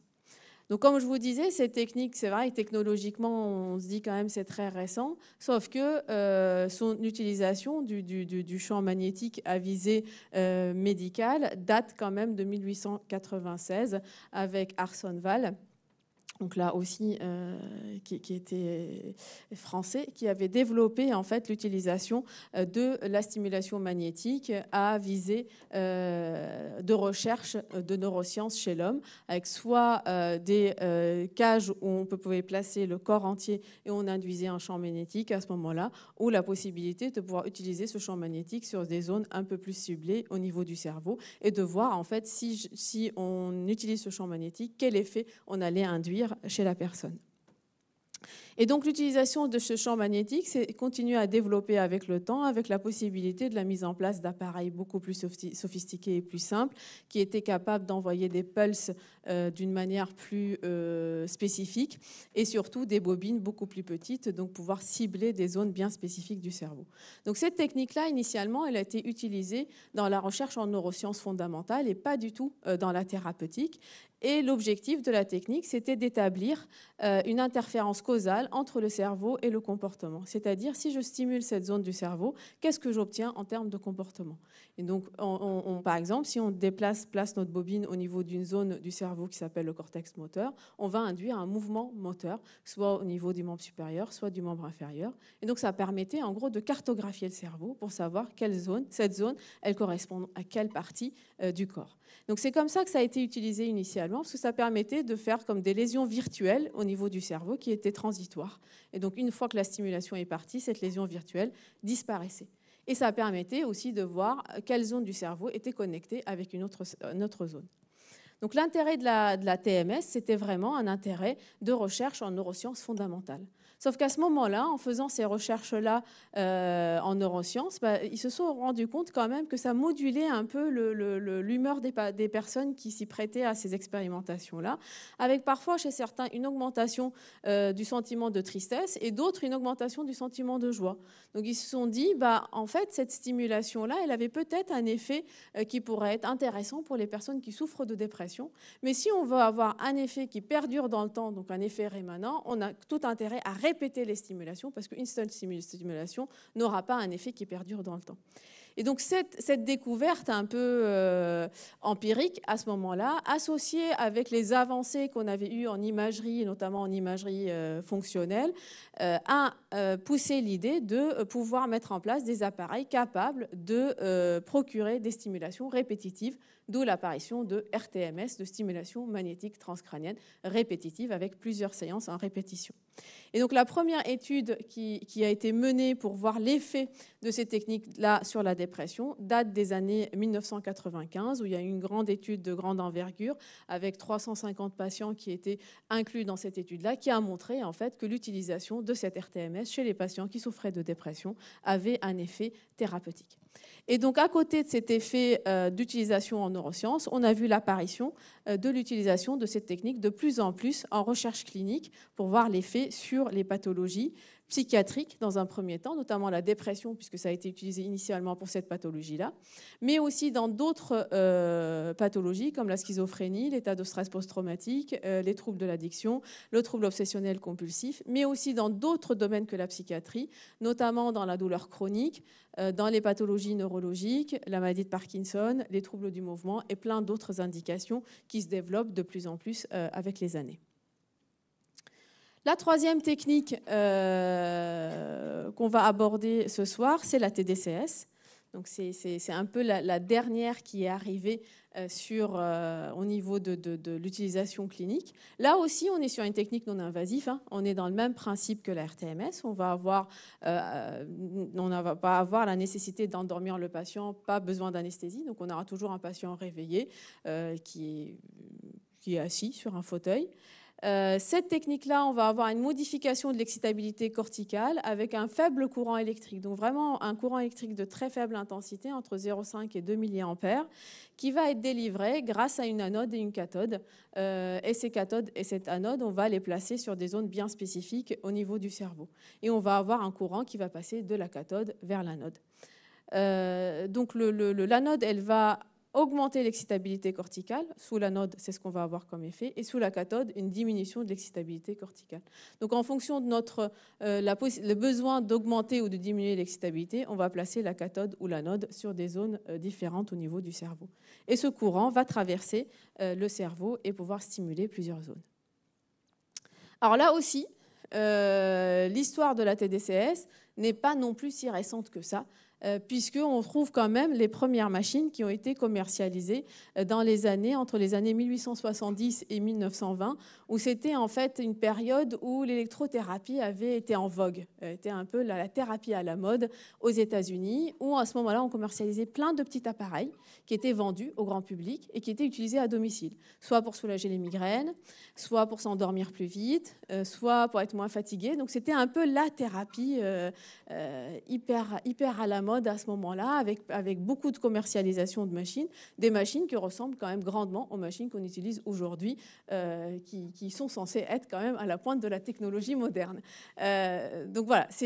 Donc, comme je vous disais, cette technique, c'est vrai, technologiquement, on se dit quand même c'est très récent, sauf que euh, son utilisation du, champ magnétique à visée euh, médicale date quand même de 1896 avec Arson donc là aussi euh, qui, était français, qui avait développé en fait l'utilisation euh, de la stimulation magnétique à visée euh, de recherche de neurosciences chez l'homme, avec soit des cages où on pouvait placer le corps entier et on induisait un champ magnétique à ce moment-là, ou la possibilité de pouvoir utiliser ce champ magnétique sur des zones un peu plus ciblées au niveau du cerveau et de voir en fait si on utilise ce champ magnétique, quel effet on allait induire chez la personne. Et donc l'utilisation de ce champ magnétique continuée à développer avec le temps, avec la possibilité de la mise en place d'appareils beaucoup plus sophistiqués et plus simples, qui étaient capables d'envoyer des pulses euh, d'une manière plus euh, spécifique, et surtout des bobines beaucoup plus petites, donc pouvoir cibler des zones bien spécifiques du cerveau. Donc cette technique-là, initialement, elle a été utilisée dans la recherche en neurosciences fondamentales et pas du tout euh, dans la thérapeutique. Et l'objectif de la technique, c'était d'établir une interférence causale entre le cerveau et le comportement. C'est-à-dire, si je stimule cette zone du cerveau, qu'est-ce que j'obtiens en termes de comportement Et donc, par exemple, si on déplace, place notre bobine au niveau d'une zone du cerveau qui s'appelle le cortex moteur, on va induire un mouvement moteur, soit au niveau du membre supérieur, soit du membre inférieur. Et donc, ça permettait en gros de cartographier le cerveau pour savoir quelle zone, cette zone, elle correspond à quelle partie euh, du corps. Donc c'est comme ça que ça a été utilisé initialement, parce que ça permettait de faire comme des lésions virtuelles au niveau du cerveau qui étaient transitoires. Et donc une fois que la stimulation est partie, cette lésion virtuelle disparaissait. Et ça permettait aussi de voir quelle zone du cerveau était connectée avec une autre, zone. Donc l'intérêt de la, de la TMS, c'était vraiment un intérêt de recherche en neurosciences fondamentales. Sauf qu'à ce moment-là, en faisant ces recherches-là euh, en neurosciences, bah, ils se sont rendus compte quand même que ça modulait un peu l'humeur des, des, personnes qui s'y prêtaient à ces expérimentations-là, avec parfois chez certains une augmentation euh, du sentiment de tristesse et d'autres une augmentation du sentiment de joie. Donc ils se sont dit, bah, en fait, cette stimulation-là, elle avait peut-être un effet euh, qui pourrait être intéressant pour les personnes qui souffrent de dépression. Mais si on veut avoir un effet qui perdure dans le temps, donc un effet rémanent, on a tout intérêt à répéter les stimulations parce qu'une seule stimulation n'aura pas un effet qui perdure dans le temps. Et donc cette, découverte un peu euh, empirique à ce moment-là, associée avec les avancées qu'on avait eues en imagerie, notamment en imagerie euh, fonctionnelle, euh, a poussé l'idée de pouvoir mettre en place des appareils capables de procurer des stimulations répétitives d'où l'apparition de RTMS, de stimulation magnétique transcrânienne répétitive, avec plusieurs séances en répétition. Et donc la première étude qui, a été menée pour voir l'effet de ces techniques-là sur la dépression date des années 1995, où il y a une grande étude de grande envergure avec 350 patients qui étaient inclus dans cette étude-là, qui a montré en fait que l'utilisation de cette RTMS chez les patients qui souffraient de dépression avait un effet thérapeutique. Et donc, à côté de cet effet euh, d'utilisation en neurosciences, on a vu l'apparition euh, de l'utilisation de cette technique de plus en plus en recherche clinique pour voir l'effet sur les pathologies psychiatrique dans un premier temps, notamment la dépression, puisque ça a été utilisé initialement pour cette pathologie-là, mais aussi dans d'autres euh, pathologies comme la schizophrénie, l'état de stress post-traumatique, euh, les troubles de l'addiction, le trouble obsessionnel compulsif, mais aussi dans d'autres domaines que la psychiatrie, notamment dans la douleur chronique, euh, dans les pathologies neurologiques, la maladie de Parkinson, les troubles du mouvement et plein d'autres indications qui se développent de plus en plus avec les années. La troisième technique euh, qu'on va aborder ce soir, c'est la TDCS. Donc c'est un peu la, dernière qui est arrivée euh, euh, au niveau de, l'utilisation clinique. Là aussi, on est sur une technique non invasive. Hein. On est dans le même principe que la RTMS. On va ne va pas avoir la nécessité d'endormir le patient, pas besoin d'anesthésie. Donc on aura toujours un patient réveillé qui est assis sur un fauteuil. Euh, cette technique-là, on va avoir une modification de l'excitabilité corticale avec un faible courant électrique, donc vraiment un courant électrique de très faible intensité, entre 0,5 et 2 milliampères qui va être délivré grâce à une anode et une cathode. Euh, et ces cathodes et cette anode, on va les placer sur des zones bien spécifiques au niveau du cerveau. Et on va avoir un courant qui va passer de la cathode vers l'anode. Euh, donc l'anode, elle va augmenter l'excitabilité corticale. Sous la node, c'est ce qu'on va avoir comme effet. Et sous la cathode, une diminution de l'excitabilité corticale. Donc en fonction de notre, euh, besoin d'augmenter ou de diminuer l'excitabilité, on va placer la cathode ou la l'anode sur des zones euh, différentes au niveau du cerveau. Et ce courant va traverser euh, le cerveau et pouvoir stimuler plusieurs zones. Alors là aussi, l'histoire de la TDCS n'est pas non plus si récente que ça. Euh, puisqu'on trouve quand même les premières machines qui ont été commercialisées euh, dans les années, entre les années 1870 et 1920, où c'était en fait une période où l'électrothérapie avait été en vogue, euh, était un peu la, thérapie à la mode aux États-Unis, où à ce moment-là, on commercialisait plein de petits appareils qui étaient vendus au grand public et qui étaient utilisés à domicile, soit pour soulager les migraines, soit pour s'endormir plus vite, soit pour être moins fatigué. Donc c'était un peu la thérapie hyper, hyper à la mode à ce moment-là, avec, avec beaucoup de commercialisation de machines, des machines qui ressemblent quand même grandement aux machines qu'on utilise aujourd'hui, euh, qui, qui, sont censées être quand même à la pointe de la technologie moderne. Euh, donc voilà, ça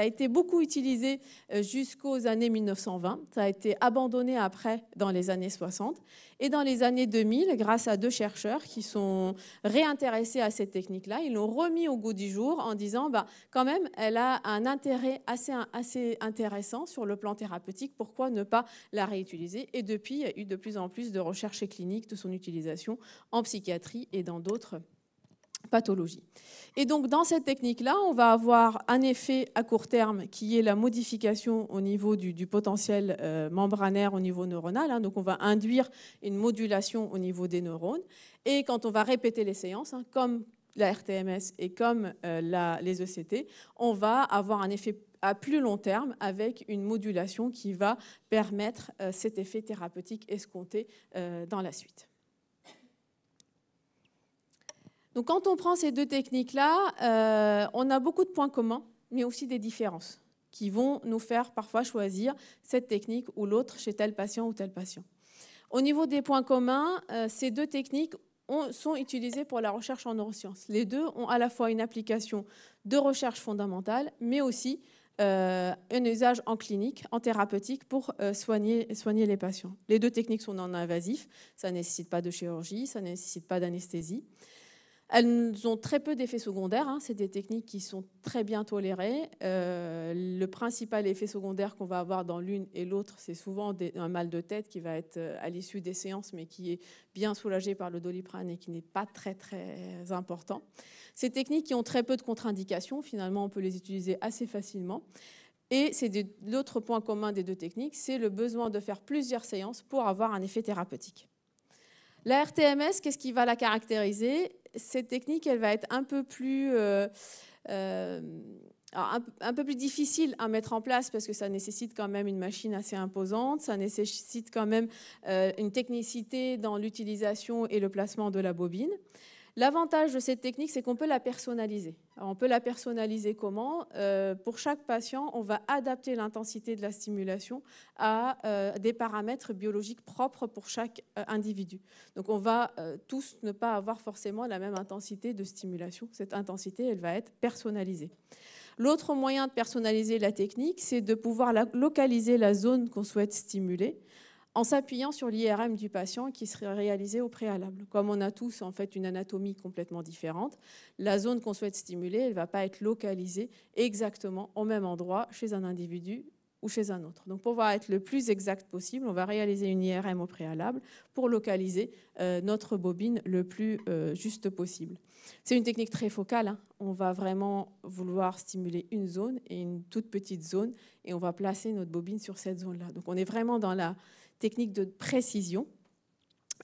a été beaucoup utilisé euh, jusqu'aux années 1920, ça a été abandonné après dans les années 60, et dans les années 2000, grâce à deux chercheurs qui sont réintéressés à cette technique-là, ils l'ont remis au goût du jour en disant, bah, quand même, elle a un intérêt assez, assez intéressant sur le plan thérapeutique, pourquoi ne pas la réutiliser Et depuis, il y a eu de plus en plus de recherches cliniques de son utilisation en psychiatrie et dans d'autres pathologies. Et donc dans cette technique-là, on va avoir un effet à court terme qui est la modification au niveau du, potentiel euh, membranaire au niveau neuronal. Hein. donc on va induire une modulation au niveau des neurones. Et quand on va répéter les séances, hein, comme la RTMS et comme euh, les ECT, on va avoir un effet à plus long terme avec une modulation qui va permettre euh, cet effet thérapeutique escompté euh, dans la suite. Donc quand on prend ces deux techniques-là, euh, on a beaucoup de points communs, mais aussi des différences qui vont nous faire parfois choisir cette technique ou l'autre chez tel patient ou tel patient. Au niveau des points communs, ces deux techniques sont utilisées pour la recherche en neurosciences. Les deux ont à la fois une application de recherche fondamentale, mais aussi euh, un usage en clinique, en thérapeutique, pour euh, soigner, soigner les patients. Les deux techniques sont non invasives, ça ne nécessite pas de chirurgie, ça ne nécessite pas d'anesthésie. Elles ont très peu d'effets secondaires. Hein. C'est des techniques qui sont très bien tolérées. Euh, le principal effet secondaire qu'on va avoir dans l'une et l'autre, c'est souvent un mal de tête qui va être euh, à l'issue des séances, mais qui est bien soulagé par le doliprane et qui n'est pas très très important. Ces techniques qui ont très peu de contre-indications, finalement, on peut les utiliser assez facilement. Et c'est l'autre point commun des deux techniques, c'est le besoin de faire plusieurs séances pour avoir un effet thérapeutique. La RTMS, qu'est-ce qui va la caractériser cette technique, elle va être un peu plus... Euh, euh, un, peu plus difficile à mettre en place parce que ça nécessite quand même une machine assez imposante, ça nécessite quand même euh, une technicité dans l'utilisation et le placement de la bobine. L'avantage de cette technique, c'est qu'on peut la personnaliser. on peut la personnaliser comment euh, Pour chaque patient, on va adapter l'intensité de la stimulation à euh, des paramètres biologiques propres pour chaque euh, individu. Donc on va tous ne pas avoir forcément la même intensité de stimulation. Cette intensité, elle va être personnalisée. L'autre moyen de personnaliser la technique, c'est de pouvoir localiser la zone qu'on souhaite stimuler en s'appuyant sur l'IRM du patient qui serait réalisé au préalable. Comme on a tous en fait une anatomie complètement différente, la zone qu'on souhaite stimuler, elle ne va pas être localisée exactement au même endroit chez un individu ou chez un autre. Donc pour pouvoir être le plus exact possible, on va réaliser une IRM au préalable pour localiser euh, notre bobine le plus euh, juste possible. C'est une technique très focale. Hein. On va vraiment vouloir stimuler une zone et une toute petite zone et on va placer notre bobine sur cette zone-là. Donc on est vraiment dans la technique de précision.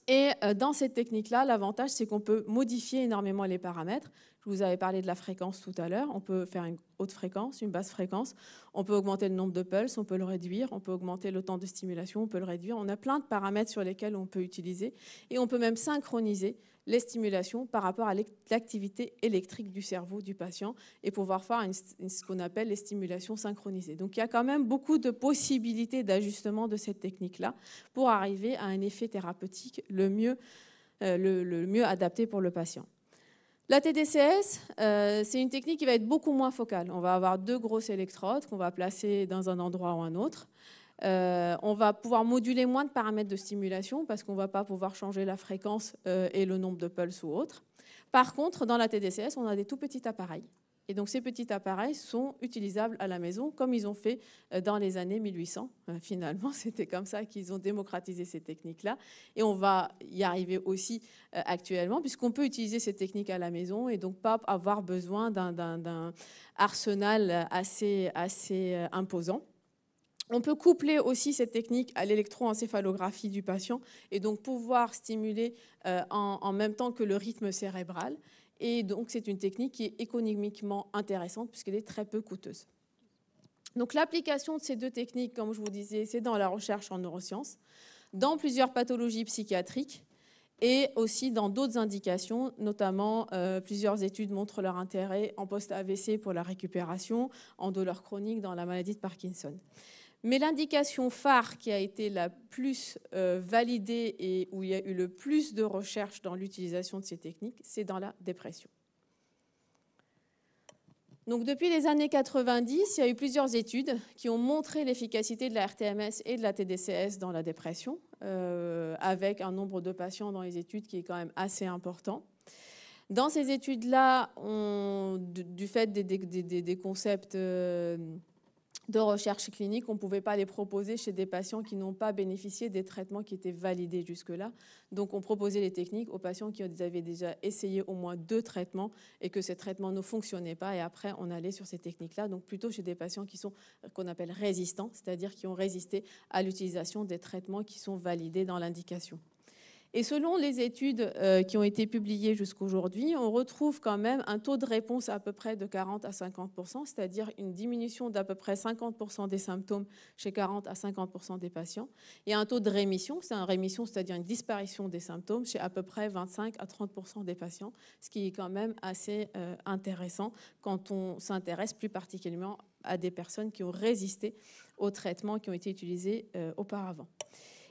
Et euh, dans cette technique-là, l'avantage, c'est qu'on peut modifier énormément les paramètres. Je vous avais parlé de la fréquence tout à l'heure. On peut faire une haute fréquence, une basse fréquence. On peut augmenter le nombre de pulses, on peut le réduire. On peut augmenter le temps de stimulation, on peut le réduire. On a plein de paramètres sur lesquels on peut utiliser. Et on peut même synchroniser les stimulations par rapport à l'activité électrique du cerveau du patient et pouvoir faire ce qu'on appelle les stimulations synchronisées. Donc il y a quand même beaucoup de possibilités d'ajustement de cette technique-là pour arriver à un effet thérapeutique le mieux, euh, le, mieux adapté pour le patient. La TDCS, euh, c'est une technique qui va être beaucoup moins focale. On va avoir deux grosses électrodes qu'on va placer dans un endroit ou un autre. Euh, on va pouvoir moduler moins de paramètres de stimulation parce qu'on ne va pas pouvoir changer la fréquence euh, et le nombre de pulses ou autre. Par contre, dans la TDCS, on a des tout petits appareils. Et donc ces petits appareils sont utilisables à la maison comme ils ont fait euh, dans les années 1800. Finalement, c'était comme ça qu'ils ont démocratisé ces techniques-là. Et on va y arriver aussi actuellement puisqu'on peut utiliser ces techniques à la maison et donc pas avoir besoin d'un arsenal assez imposant. On peut coupler aussi cette technique à l'électroencéphalographie du patient et donc pouvoir stimuler euh, en, même temps que le rythme cérébral. Et donc c'est une technique qui est économiquement intéressante puisqu'elle est très peu coûteuse. Donc l'application de ces deux techniques, comme je vous disais, c'est dans la recherche en neurosciences, dans plusieurs pathologies psychiatriques et aussi dans d'autres indications, notamment euh, plusieurs études montrent leur intérêt en post-AVC pour la récupération, en douleur chronique dans la maladie de Parkinson. Mais l'indication phare qui a été la plus euh, validée et où il y a eu le plus de recherches dans l'utilisation de ces techniques, c'est dans la dépression. Donc depuis les années 90, il y a eu plusieurs études qui ont montré l'efficacité de la RTMS et de la TDCS dans la dépression, euh, avec un nombre de patients dans les études qui est quand même assez important. Dans ces études-là, du fait des, concepts... Euh, de recherche clinique, on ne pouvait pas les proposer chez des patients qui n'ont pas bénéficié des traitements qui étaient validés jusque-là. Donc on proposait les techniques aux patients qui avaient déjà essayé au moins deux traitements et que ces traitements ne fonctionnaient pas. Et après, on allait sur ces techniques-là, donc plutôt chez des patients qui sont qu'on appelle résistants, c'est-à-dire qui ont résisté à l'utilisation des traitements qui sont validés dans l'indication. Et selon les études euh, qui ont été publiées jusqu'aujourd'hui, on retrouve quand même un taux de réponse à peu près de 40 à 50 c'est-à-dire une diminution d'à peu près 50 des symptômes chez 40 à 50 des patients, et un taux de rémission, c'est à dire une disparition des symptômes chez à peu près 25 à 30 des patients, ce qui est quand même assez euh, intéressant quand on s'intéresse plus particulièrement à des personnes qui ont résisté aux traitements qui ont été utilisés euh, auparavant.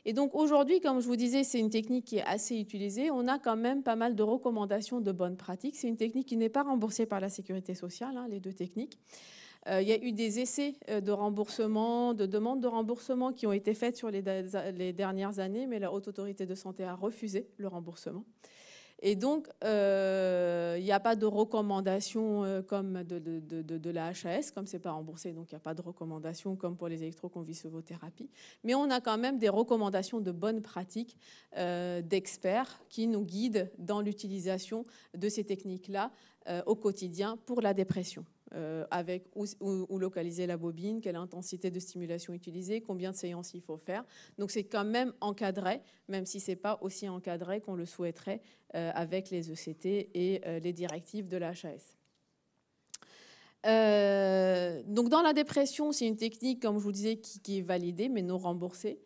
Et donc aujourd'hui, comme je vous disais, c'est une technique qui est assez utilisée. On a quand même pas mal de recommandations de bonnes pratiques. C'est une technique qui n'est pas remboursée par la sécurité sociale, hein, les deux techniques. Euh, il y a eu des essais euh, de remboursement, de demandes de remboursement qui ont été faites sur les dernières années, mais la Haute Autorité de Santé a refusé le remboursement. Et donc, il euh, n'y a pas de recommandation euh, comme de, la HAS, comme ce n'est pas remboursé, donc il n'y a pas de recommandation comme pour les électroconvulsivothérapies. Mais on a quand même des recommandations de bonnes pratiques euh, d'experts qui nous guident dans l'utilisation de ces techniques-là au quotidien pour la dépression. Euh, avec où, localiser la bobine, quelle intensité de stimulation utiliser, combien de séances il faut faire. Donc c'est quand même encadré, même si c'est pas aussi encadré qu'on le souhaiterait euh, avec les ECT et euh, les directives de la HAS. donc dans la dépression, c'est une technique, comme je vous disais, qui, qui est validée mais non remboursée.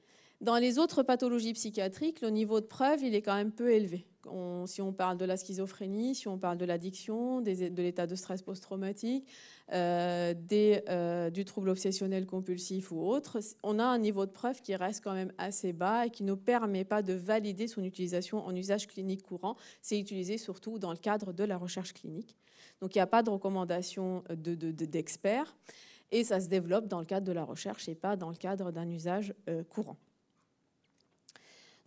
Dans les autres pathologies psychiatriques, le niveau de preuve, il est quand même peu élevé. si on parle de la schizophrénie, si on parle de l'addiction, de l'état de stress post-traumatique, euh, euh, du trouble obsessionnel compulsif ou autre, on a un niveau de preuve qui reste quand même assez bas et qui ne permet pas de valider son utilisation en usage clinique courant. C'est utilisé surtout dans le cadre de la recherche clinique. Donc il n'y a pas de recommandation de, d'experts et ça se développe dans le cadre de la recherche et pas dans le cadre d'un usage euh, courant.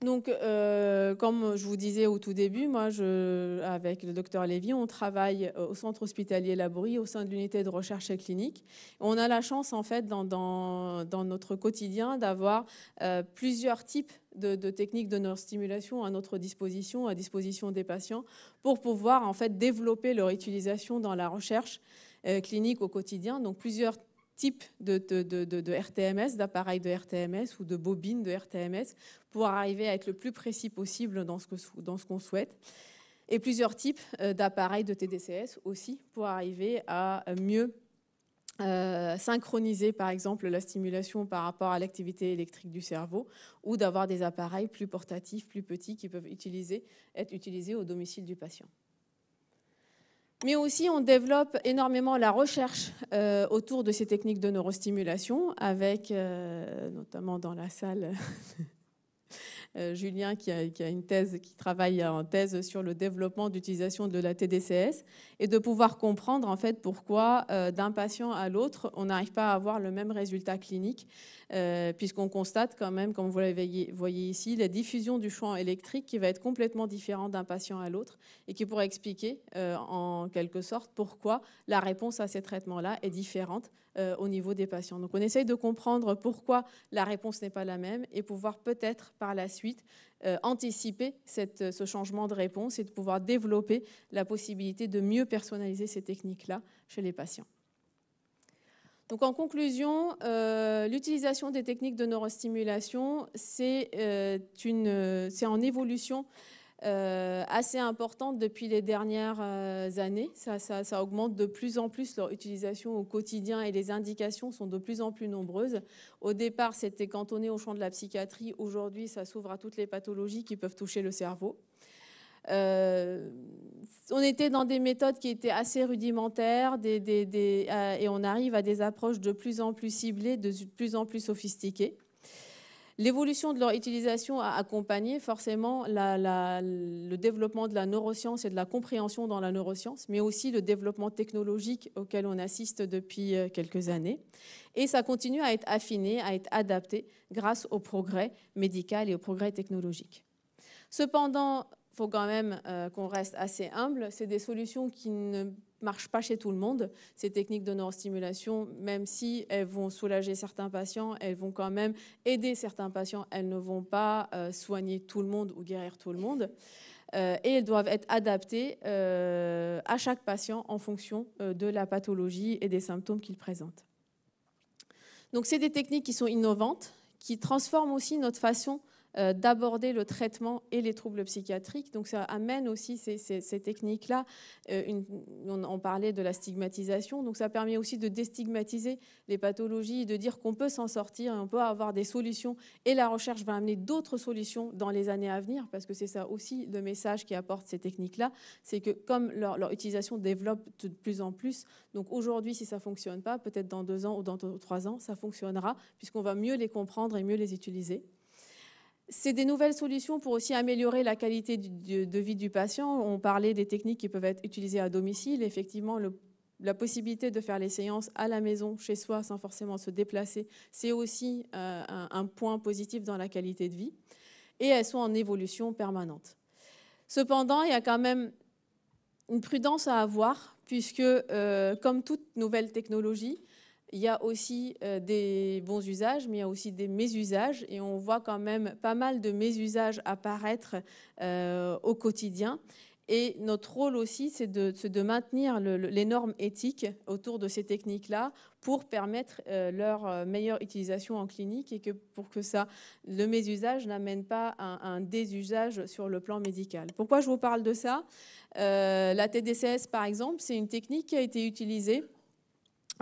Donc, euh, comme je vous disais au tout début, moi, je, avec le docteur Lévy, on travaille euh, au centre hospitalier Laborie, au sein de l'unité de recherche clinique. On a la chance, en fait, dans, notre quotidien, d'avoir euh, plusieurs types de, techniques de neurostimulation à notre disposition, à disposition des patients, pour pouvoir, en fait, développer leur utilisation dans la recherche clinique au quotidien. Donc, plusieurs types de, de, RTMS, d'appareils de RTMS ou de bobines de RTMS, pour arriver à être le plus précis possible dans ce qu'on souhaite. Et plusieurs types euh, d'appareils de TDCS aussi, pour arriver à mieux euh, synchroniser par exemple la stimulation par rapport à l'activité électrique du cerveau ou d'avoir des appareils plus portatifs, plus petits qui peuvent être utilisés au domicile du patient. Mais aussi, on développe énormément la recherche euh, autour de ces techniques de neurostimulation, avec, euh, notamment dans la salle Euh, Julien qui a, une thèse, qui travaille en thèse sur le développement d'utilisation de la TDCS, et de pouvoir comprendre en fait pourquoi euh, d'un patient à l'autre, on n'arrive pas à avoir le même résultat clinique, euh, puisqu'on constate quand même, comme vous l'avez voyez ici, la diffusion du champ électrique qui va être complètement différente d'un patient à l'autre, et qui pourrait expliquer en quelque sorte pourquoi la réponse à ces traitements-là est différente euh, au niveau des patients. Donc on essaye de comprendre pourquoi la réponse n'est pas la même et pouvoir peut-être par la suite euh, anticiper euh, ce changement de réponse et de pouvoir développer la possibilité de mieux personnaliser ces techniques-là chez les patients. Donc en conclusion, l'utilisation des techniques de neurostimulation, c'est en évolution euh, assez importante depuis les dernières euh, années. Ça, ça, ça, augmente de plus en plus leur utilisation au quotidien et les indications sont de plus en plus nombreuses. Au départ, c'était cantonné au champ de la psychiatrie. Aujourd'hui, ça s'ouvre à toutes les pathologies qui peuvent toucher le cerveau. Euh, on était dans des méthodes qui étaient assez rudimentaires des, et on arrive à des approches de plus en plus ciblées, de plus en plus sophistiquées. L'évolution de leur utilisation a accompagné forcément le développement de la neuroscience et de la compréhension dans la neuroscience, mais aussi le développement technologique auquel on assiste depuis euh, quelques années. Et ça continue à être affiné, à être adapté grâce au progrès médical et au progrès technologique. Cependant, il faut quand même euh, qu'on reste assez humble. C'est des solutions qui ne marchent pas chez tout le monde. Ces techniques de neurostimulation, même si elles vont soulager certains patients, elles vont quand même aider certains patients, elles ne vont pas euh, soigner tout le monde ou guérir tout le monde. Euh, et elles doivent être adaptées euh, à chaque patient en fonction de la pathologie et des symptômes qu'il présente. Donc c'est des techniques qui sont innovantes, qui transforment aussi notre façon euh, d'aborder le traitement et les troubles psychiatriques. Donc ça amène aussi ces, techniques-là. Euh, on, parlait de la stigmatisation, donc ça permet aussi de déstigmatiser les pathologies de dire qu'on peut s'en sortir, et on peut avoir des solutions. Et la recherche va amener d'autres solutions dans les années à venir, parce que c'est ça aussi le message qui apporte ces techniques-là, c'est que comme leur, utilisation développe de plus en plus, donc aujourd'hui si ça fonctionne pas, peut-être dans deux ans ou dans trois ans, ça fonctionnera, puisqu'on va mieux les comprendre et mieux les utiliser. C'est des nouvelles solutions pour aussi améliorer la qualité de vie du patient. On parlait des techniques qui peuvent être utilisées à domicile. Effectivement, la possibilité de faire les séances à la maison, chez soi, sans forcément se déplacer, c'est aussi euh, un, point positif dans la qualité de vie. Et elles sont en évolution permanente. Cependant, il y a quand même une prudence à avoir, puisque euh, comme toute nouvelle technologie, il y a aussi euh, des bons usages, mais il y a aussi des mésusages, et on voit quand même pas mal de mésusages apparaître euh, au quotidien. Et notre rôle aussi, c'est de, maintenir les normes éthiques autour de ces techniques-là pour permettre euh, leur meilleure utilisation en clinique et pour que ça, le mésusage n'amène pas un, un, désusage sur le plan médical. Pourquoi je vous parle de ça La TDCS, par exemple, c'est une technique qui a été utilisée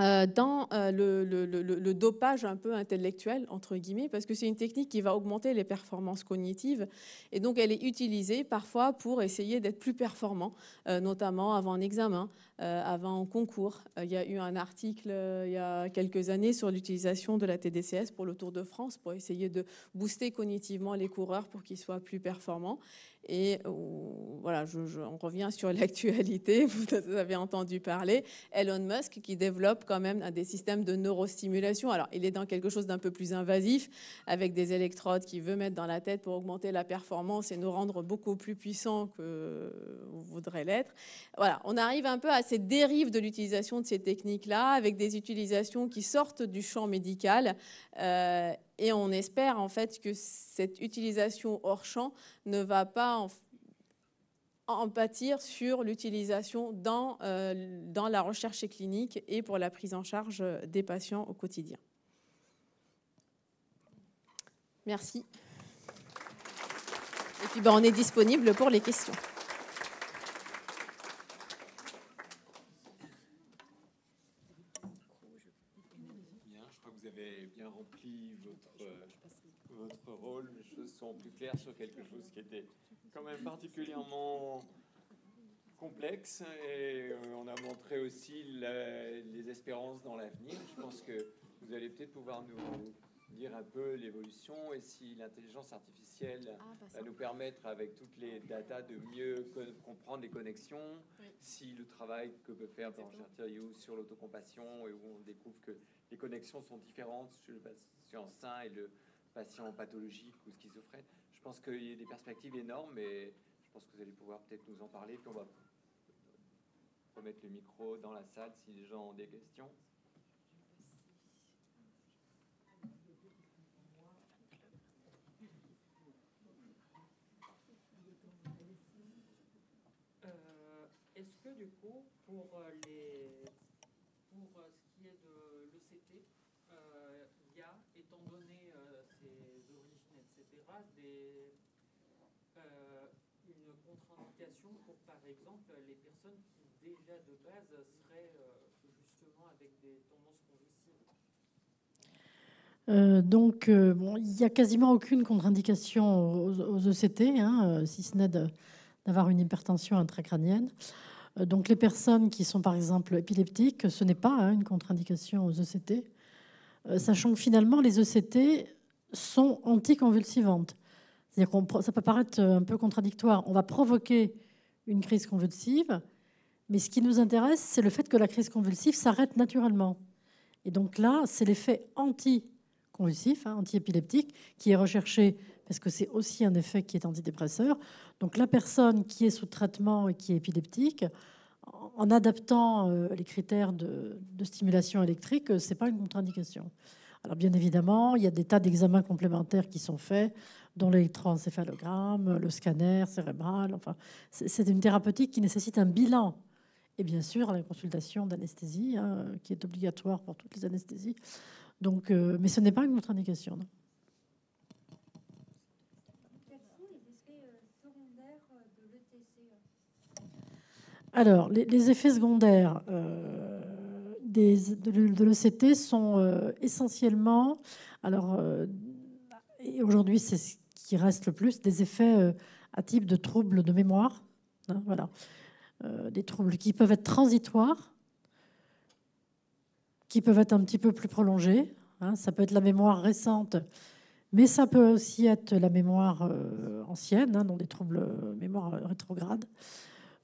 euh, dans euh, le, dopage un peu intellectuel, entre guillemets, parce que c'est une technique qui va augmenter les performances cognitives. Et donc, elle est utilisée parfois pour essayer d'être plus performant, euh, notamment avant un examen, avant un concours. il y a eu un article il y a quelques années sur l'utilisation de la TDCS pour le Tour de France, pour essayer de booster cognitivement les coureurs pour qu'ils soient plus performants. Et euh, voilà, on revient sur l'actualité, vous avez entendu parler, Elon Musk qui développe quand même des systèmes de neurostimulation. Alors, il est dans quelque chose d'un peu plus invasif, avec des électrodes qu'il veut mettre dans la tête pour augmenter la performance et nous rendre beaucoup plus puissants que vous voudrait l'être. Voilà, on arrive un peu à ces dérives de l'utilisation de ces techniques-là, avec des utilisations qui sortent du champ médical. Euh, et on espère en fait que cette utilisation hors champ ne va pas en, sur l'utilisation dans, euh, dans la recherche clinique et pour la prise en charge euh, des patients au quotidien. Merci. Et puis ben, on est disponible pour les questions. sur quelque chose qui était quand même particulièrement complexe et euh, on a montré aussi les espérances dans l'avenir. Je pense que vous allez peut-être pouvoir nous dire un peu l'évolution et si l'intelligence artificielle ah, bah, va nous permettre avec toutes les datas de mieux comprendre les connexions, si le travail que peut faire Jean Thiriou sur l'autocompassion et où on découvre que les connexions sont différentes sur le patient sain et le patient pathologique ou schizophrène. Je pense qu'il y a des perspectives énormes et je pense que vous allez pouvoir peut-être nous en parler. Puis on va remettre le micro dans la salle si les gens ont des questions. Euh, est-ce que du coup, pour euh, les des, euh, une contre-indication pour, par exemple, les personnes qui, déjà de base, seraient euh, justement avec des tendances euh, donc, il n'y a quasiment aucune contre-indication aux, ECT, hein, si ce n'est d'avoir une hypertension intracrânienne. Donc les personnes qui sont par exemple épileptiques, ce n'est pas hein, une contre-indication aux ECT, sachant que finalement les ECT sont anticonvulsivantes. C'est-à-dire qu'on, ça peut paraître un peu contradictoire. On va provoquer une crise convulsive, mais ce qui nous intéresse, c'est le fait que la crise convulsive s'arrête naturellement. Et donc là, c'est l'effet anticonvulsif, hein, antiépileptique, qui est recherché parce que c'est aussi un effet qui est antidépresseur. Donc la personne qui est sous traitement et qui est épileptique, en adaptant euh, les critères de, de stimulation électrique, euh, c'est pas une contre-indication. Alors bien évidemment, il y a des tas d'examens complémentaires qui sont faits, dont l'électroencéphalogramme, le scanner cérébral. Enfin, c'est une thérapeutique qui nécessite un bilan. Et bien sûr, la consultation d'anesthésie, hein, qui est obligatoire pour toutes les anesthésies. Donc, euh, mais ce n'est pas une autre indication Alors, les, effets secondaires, euh, des, de, l'ECT sont euh, essentiellement, alors euh, aujourd'hui c'est ce qui reste le plus, des effets à euh, type de troubles de mémoire, hein, voilà, des troubles qui peuvent être transitoires, qui peuvent être un petit peu plus prolongés. Hein. ça peut être la mémoire récente, mais ça peut aussi être la mémoire ancienne, hein, dans des troubles mémoire rétrograde.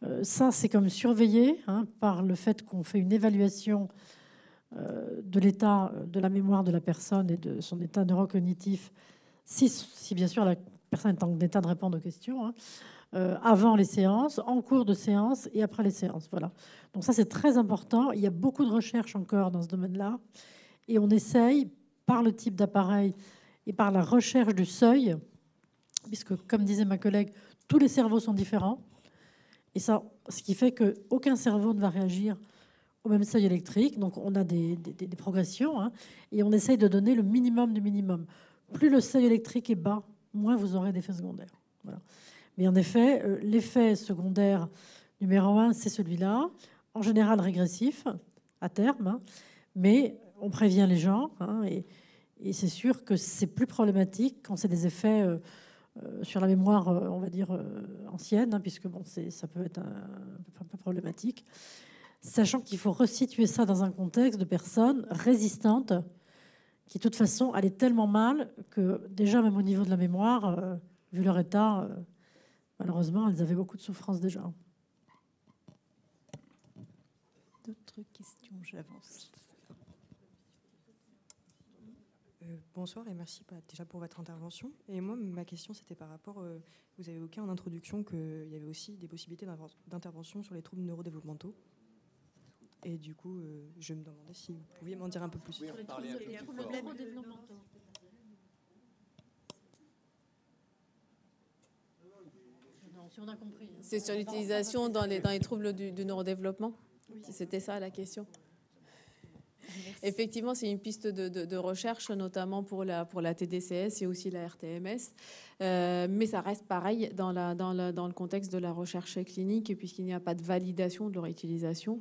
Euh, ça, c'est comme surveillé hein, par le fait qu'on fait une évaluation euh, de l'état euh, de la mémoire de la personne et de son état neurocognitif, si, bien sûr la personne est en état de répondre aux questions, hein, avant les séances, en cours de séance et après les séances. Voilà. Donc ça, c'est très important. Il y a beaucoup de recherches encore dans ce domaine-là. Et on essaye, par le type d'appareil et par la recherche du seuil, puisque, comme disait ma collègue, tous les cerveaux sont différents ça, ce qui fait qu'aucun cerveau ne va réagir au même seuil électrique. Donc on a des, des, progressions hein, et on essaye de donner le minimum du minimum. Plus le seuil électrique est bas, moins vous aurez d'effets secondaires. Voilà. Mais en effet, euh, l'effet secondaire numéro un, c'est celui-là, en général régressif à terme, hein, mais on prévient les gens hein, et, c'est sûr que c'est plus problématique quand c'est des effets... Euh, euh, sur la mémoire, euh, on va dire, euh, ancienne, hein, puisque bon, ça peut être un, peu problématique, sachant qu'il faut resituer ça dans un contexte de personnes résistantes qui, de toute façon, allaient tellement mal que déjà, même au niveau de la mémoire, vu leur état, malheureusement, elles avaient beaucoup de souffrance déjà. D'autres questions, j'avance. bonsoir et merci déjà pour votre intervention. Et moi, ma question, c'était par rapport, euh, vous avez évoqué en introduction qu'il y avait aussi des possibilités d'intervention sur les troubles neurodéveloppementaux. Et du coup, euh, je me demandais si vous pouviez m'en dire un peu plus. Sur les troubles neurodéveloppementaux. Hein. C'est sur l'utilisation dans les, troubles du, neurodéveloppement C'était ça la question Effectivement, c'est une piste de, recherche, notamment pour la, pour la TDCS et aussi la RTMS. Euh, mais ça reste pareil dans, la, dans, dans le contexte de la recherche clinique, puisqu'il n'y a pas de validation de leur utilisation.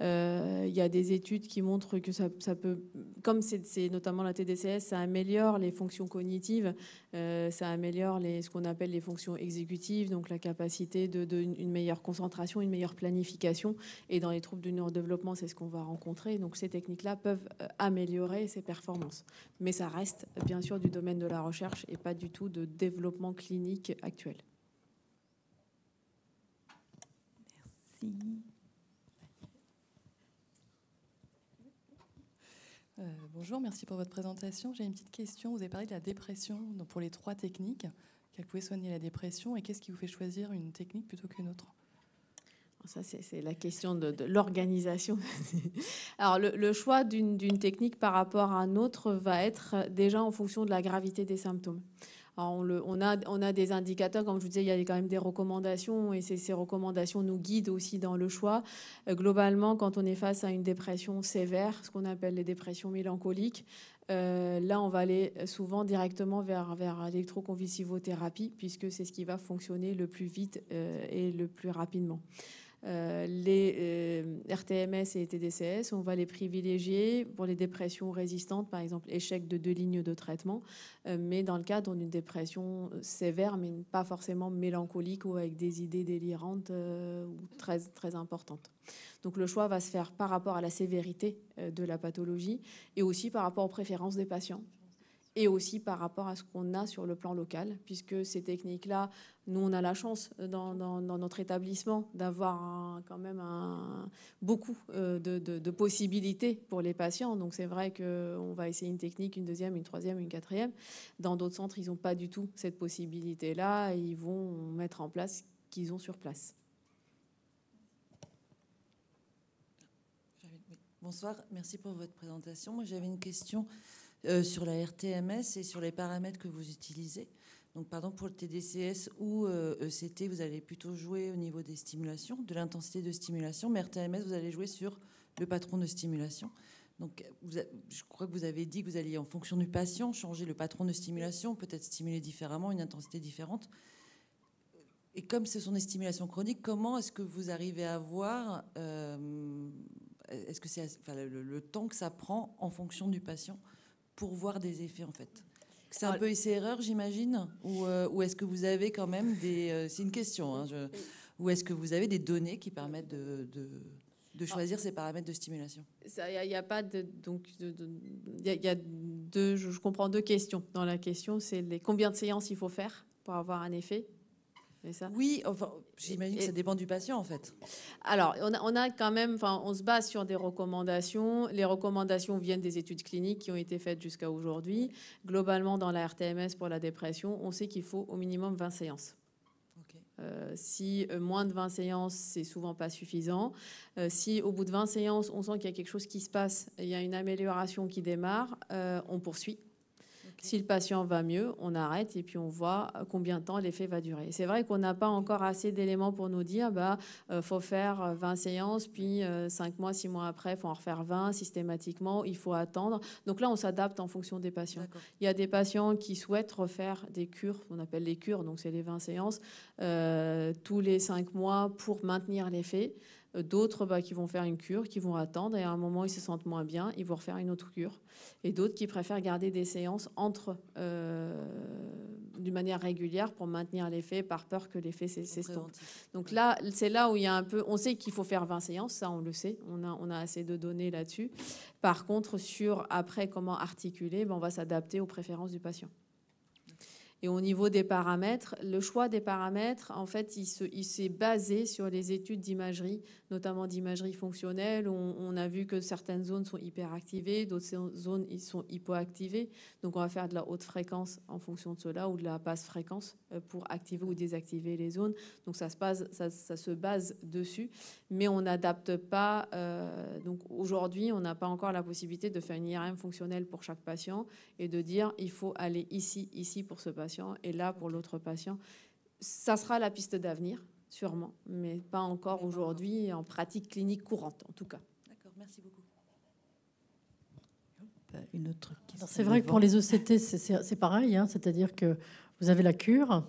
Euh, il y a des études qui montrent que ça, ça peut, comme c'est notamment la TDCS, ça améliore les fonctions cognitives, euh, ça améliore les, ce qu'on appelle les fonctions exécutives, donc la capacité de, de une meilleure concentration, une meilleure planification. Et dans les troubles du neurodéveloppement, c'est ce qu'on va rencontrer. Donc ces techniques-là peuvent euh, améliorer ses performances. Mais ça reste bien sûr du domaine de la recherche et pas du tout de développement clinique actuel. Merci. Euh, bonjour, merci pour votre présentation. J'ai une petite question. Vous avez parlé de la dépression pour les trois techniques. Quelle pouvait soigner la dépression et qu'est-ce qui vous fait choisir une technique plutôt qu'une autre ça, c'est la question de, l'organisation. Alors, le, choix d'une technique par rapport à une autre va être déjà en fonction de la gravité des symptômes. on, a, des indicateurs, comme je vous disais, il y a quand même des recommandations et ces, recommandations nous guident aussi dans le choix. Euh, globalement, quand on est face à une dépression sévère, ce qu'on appelle les dépressions mélancoliques, euh, là, on va aller souvent directement vers, vers l'électroconvulsivothérapie, puisque c'est ce qui va fonctionner le plus vite euh, et le plus rapidement. Euh, les euh, RTMS et TDCS, on va les privilégier pour les dépressions résistantes, par exemple échec de deux lignes de traitement, euh, mais dans le cadre d'une dépression sévère, mais pas forcément mélancolique ou avec des idées délirantes ou très importantes. Donc le choix va se faire par rapport à la sévérité de la pathologie et aussi par rapport aux préférences des patients et aussi par rapport à ce qu'on a sur le plan local, puisque ces techniques-là, nous, on a la chance euh, dans, notre établissement d'avoir quand même un, beaucoup euh, de, de, possibilités pour les patients. Donc c'est vrai qu'on va essayer une technique, une deuxième, une troisième, une quatrième. Dans d'autres centres, ils n'ont pas du tout cette possibilité-là. Ils vont mettre en place ce qu'ils ont sur place. Bonsoir, merci pour votre présentation. Moi, j'avais une question euh, sur la RTMS et sur les paramètres que vous utilisez. Donc, pardon, pour le TDCS ou ECT, euh, e vous allez plutôt jouer au niveau des stimulations, de l'intensité de stimulation, mais RTMS, vous allez jouer sur le patron de stimulation. Donc, je crois que vous avez dit que vous alliez, en fonction du patient, changer le patron de stimulation, peut-être stimuler différemment, une intensité différente. Et comme ce sont des stimulations chroniques, comment est-ce que vous arrivez à voir euh, Est-ce que c'est le, temps que ça prend en fonction du patient pour voir des effets en fait c'est un peu essai-erreur, j'imagine euh, Ou, est-ce que vous avez quand même des... Euh, c'est une question. Hein, ou est-ce que vous avez des données qui permettent de, de, ah. choisir ces paramètres de stimulation Il n'y a, pas de... Donc, il y, a deux... Je, je, comprends deux questions dans la question. C'est les, combien de séances il faut faire pour avoir un effet ça oui, enfin, j'imagine que ça dépend du patient en fait. Alors, on a, quand même, enfin, on se base sur des recommandations. Les recommandations viennent des études cliniques qui ont été faites jusqu'à aujourd'hui. Globalement, dans la RTMS pour la dépression, on sait qu'il faut au minimum 20 séances. Euh, si euh, moins de 20 séances, c'est souvent pas suffisant. Euh, si au bout de 20 séances, on sent qu'il y a quelque chose qui se passe, il y a une amélioration qui démarre, on poursuit si le patient va mieux, on arrête et puis on voit euh, combien de temps l'effet va durer. C'est vrai qu'on n'a pas encore assez d'éléments pour nous dire, bah, euh, faut faire 20 euh, séances, puis 5 mois, 6 mois après, faut en refaire 20 systématiquement, il faut attendre. Donc là, on s'adapte en fonction des patients. Il y a des patients qui souhaitent refaire des cures, on appelle les cures, donc c'est les 20 séances, tous les 5 mois pour maintenir l'effet. Euh, d'autres bah, qui vont faire une cure, qui vont attendre et à un moment ils se sentent moins bien, ils vont refaire une autre cure. Et d'autres qui préfèrent garder des séances entre euh, d'une manière régulière pour maintenir l'effet par peur que l'effet s'estompe. Donc là, c'est là où il y a un peu. On sait qu'il faut faire 20 séances, ça on le sait, on a, assez de données là-dessus. Par contre, sur après comment articuler, ben, on va s'adapter aux préférences du patient. Et au niveau des paramètres, le choix des paramètres, en fait, il, s'est basé sur les études d'imagerie, notamment d'imagerie fonctionnelle. On, a vu que certaines zones sont hyperactivées, d'autres zones ils sont hypoactivées. Donc, on va faire de la haute fréquence en fonction de cela ou de la basse fréquence euh, pour activer ou désactiver les zones. Donc, ça se base, ça, se base dessus, mais on n'adapte pas. Euh, donc, aujourd'hui, on n'a pas encore la possibilité de faire une IRM fonctionnelle pour chaque patient et de dire il faut aller ici, ici pour ce patient et là pour l'autre patient. Ça sera la piste d'avenir, sûrement, mais pas encore aujourd'hui en pratique clinique courante, en tout cas. D'accord, merci beaucoup. Une autre question. C'est vrai que pour les OCT, c'est pareil, hein, c'est-à-dire que vous avez la cure.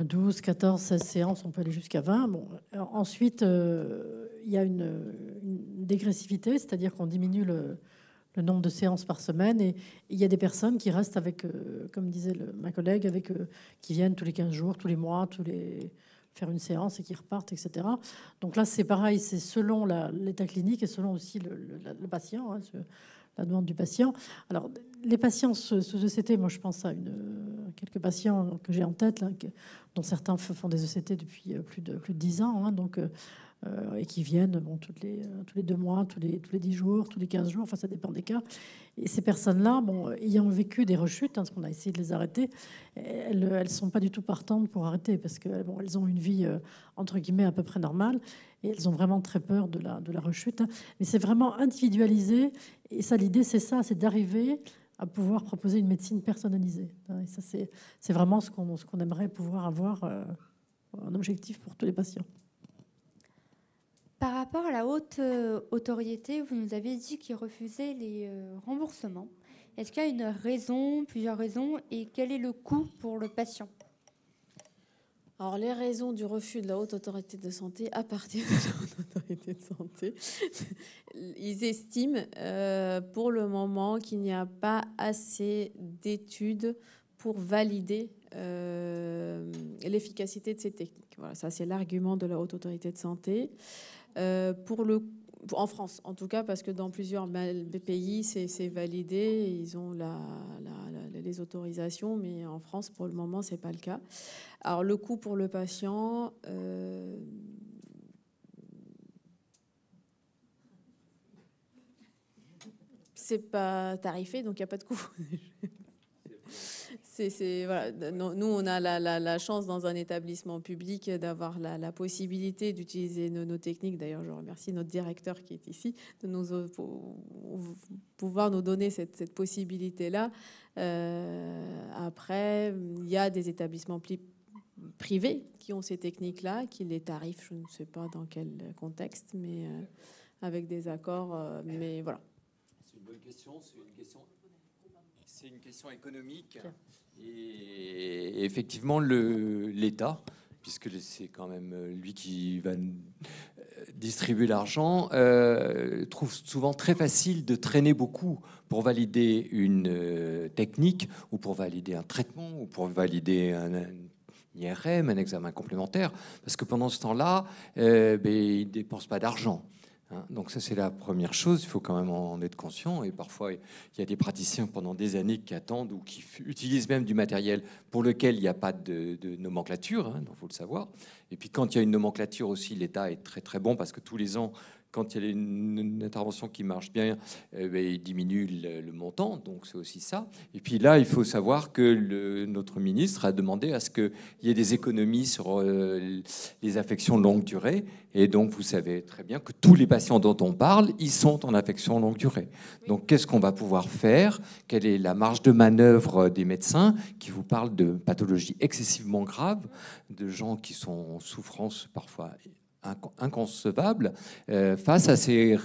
12, 14, 16 séances, on peut aller jusqu'à 20. Bon, euh, ensuite, euh, il y a une, une dégressivité, c'est-à-dire qu'on diminue le, le nombre de séances par semaine. Et il y a des personnes qui restent avec, euh, comme disait ma collègue, avec euh, qui viennent tous les 15 jours, tous les mois, tous les faire une séance et qui repartent, etc. Donc là, c'est pareil, c'est selon l'état clinique et selon aussi le, patient, hein, la demande du patient. Alors, les patients sous ECT, moi je pense à une, euh, quelques patients que j'ai en tête, dont certains font des ECT depuis plus de, plus de 10 ans. Hein, donc, euh, et qui viennent bon, les, euh, tous les deux mois, tous les, tous les 10 jours, tous les quinze jours, enfin ça dépend des cas. Et ces personnes-là, bon, ayant vécu des rechutes, parce hein, qu'on a essayé de les arrêter, elles ne sont pas du tout partantes pour arrêter parce qu'elles bon, elles ont une vie euh, entre guillemets à peu près normale et elles ont vraiment très peur de la, de la rechute. Mais c'est vraiment individualisé et ça, l'idée c'est ça, c'est d'arriver à pouvoir proposer une médecine personnalisée. Hein. Et ça, c'est vraiment ce qu'on aimerait pouvoir avoir un objectif pour tous les patients. Par rapport à la haute euh, autorité, vous nous avez dit qu'ils refusait les euh, remboursements. Est-ce qu'il y a une raison, plusieurs raisons, et quel est le coût pour le patient alors, les raisons du refus de la haute autorité de santé à partir de la haute autorité de santé, ils estiment euh, pour le moment qu'il n'y a pas assez d'études pour valider l'efficacité de ces techniques. Voilà, ça c'est l'argument de la haute autorité de santé. Euh, pour le en France, en tout cas, parce que dans plusieurs pays, c'est validé, ils ont les autorisations, mais en France, pour le moment, c'est pas le cas. Alors, le coût pour le patient, euh, c'est pas tarifé, donc il n'y a pas de coût. c'est Nous, on a la, chance dans un établissement public d'avoir la, possibilité d'utiliser nos, techniques. D'ailleurs, je remercie notre directeur qui est ici de nous euh, pouvoir nous donner cette, possibilité-là. Euh, après, il y a des établissements privés qui ont ces techniques-là, qui les tarifent. Je ne sais pas dans quel contexte, mais euh, avec des accords. mais voilà. C'est une bonne question. C'est une question c'est une question économique. Et effectivement, l'État, puisque c'est quand même lui qui va distribuer l'argent, euh, trouve souvent très facile de traîner beaucoup pour valider une euh, technique ou pour valider un traitement ou pour valider un, IRM, un examen complémentaire, parce que pendant ce temps-là, euh, ben, il ben, ne pas d'argent. Hein, donc ça, c'est la première chose, il faut quand même en être conscient. Et parfois, il y a des praticiens pendant des années qui attendent ou qui utilisent même du matériel pour lequel il n'y a pas de, nomenclature, il hein, faut le savoir. Et puis quand il y a une nomenclature aussi, l'État est très très bon parce que tous les ans, quand il y a une, intervention qui marche bien, eh ben, il diminue le, montant, donc c'est aussi ça. Et puis là, il faut savoir que notre ministre a demandé à ce qu'il y ait des économies sur euh, les affections longue durée. Et donc, vous savez très bien que tous les patients dont on parle, ils sont en affection longue durée. Donc, qu'est-ce qu'on va pouvoir faire Quelle est la marge de manœuvre des médecins qui vous parlent de pathologies excessivement graves, de gens qui sont en souffrance parfois inconcevable euh, face à ces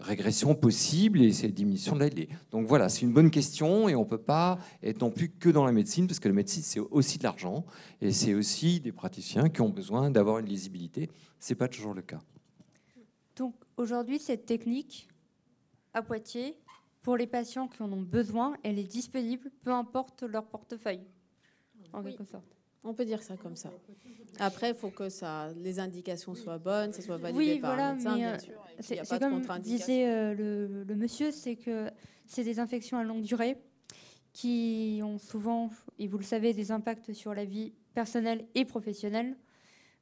régressions possibles et ces diminutions de la Donc voilà, c'est une bonne question et on ne peut pas être non plus que dans la médecine, parce que la médecine, c'est aussi de l'argent et c'est aussi des praticiens qui ont besoin d'avoir une lisibilité. Ce n'est pas toujours le cas. Donc aujourd'hui, cette technique à Poitiers, pour les patients qui en ont besoin, elle est disponible, peu importe leur portefeuille, en quelque sorte. On peut dire ça comme ça. Après, il faut que ça, les indications soient bonnes, ça soit validé oui, par un médecin, bien euh, sûr. C'est comme disait euh, le, monsieur, c'est que c'est des infections à longue durée qui ont souvent, et vous le savez, des impacts sur la vie personnelle et professionnelle.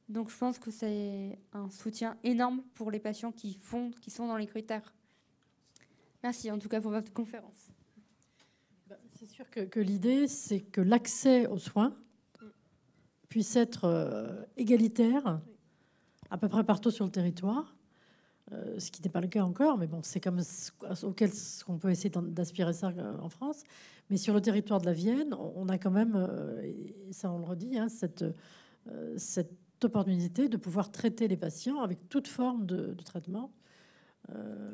Donc, je pense que c'est un soutien énorme pour les patients qui font, qui sont dans les critères. Merci en tout cas pour votre conférence. Bah, c'est sûr que l'idée, c'est que l'accès aux soins puisse être euh, égalitaire à peu près partout sur le territoire, euh, ce qui n'est pas le cas encore, mais bon, c'est comme auquel on peut essayer d'aspirer ça euh, en France. Mais sur le territoire de la Vienne, on a quand même, ça on le redit, hein, cette, cette opportunité de pouvoir traiter les patients avec toute forme de, traitement.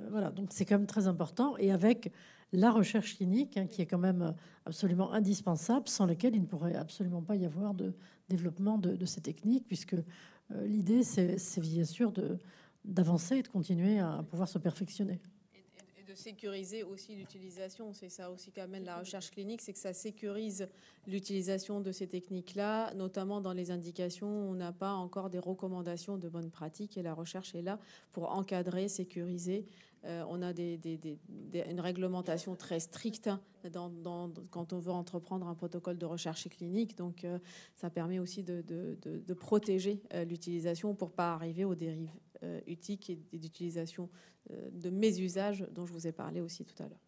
voilà, donc c'est quand même très important. Et avec la recherche clinique, hein, qui est quand même absolument indispensable, sans laquelle il ne pourrait absolument pas y avoir de, développement de, ces techniques, puisque euh, l'idée, c'est bien sûr d'avancer et de continuer à pouvoir se perfectionner sécuriser aussi l'utilisation. C'est ça aussi qu'amène la recherche clinique, c'est que ça sécurise l'utilisation de ces techniques-là, notamment dans les indications où on n'a pas encore des recommandations de bonne pratique Et la recherche est là pour encadrer, sécuriser. Euh, on a des, une réglementation très stricte quand on veut entreprendre un protocole de recherche clinique. Donc, euh, ça permet aussi de, de protéger euh, l'utilisation pour pas arriver aux dérives. Euh, et d'utilisation euh, de mes usages dont je vous ai parlé aussi tout à l'heure.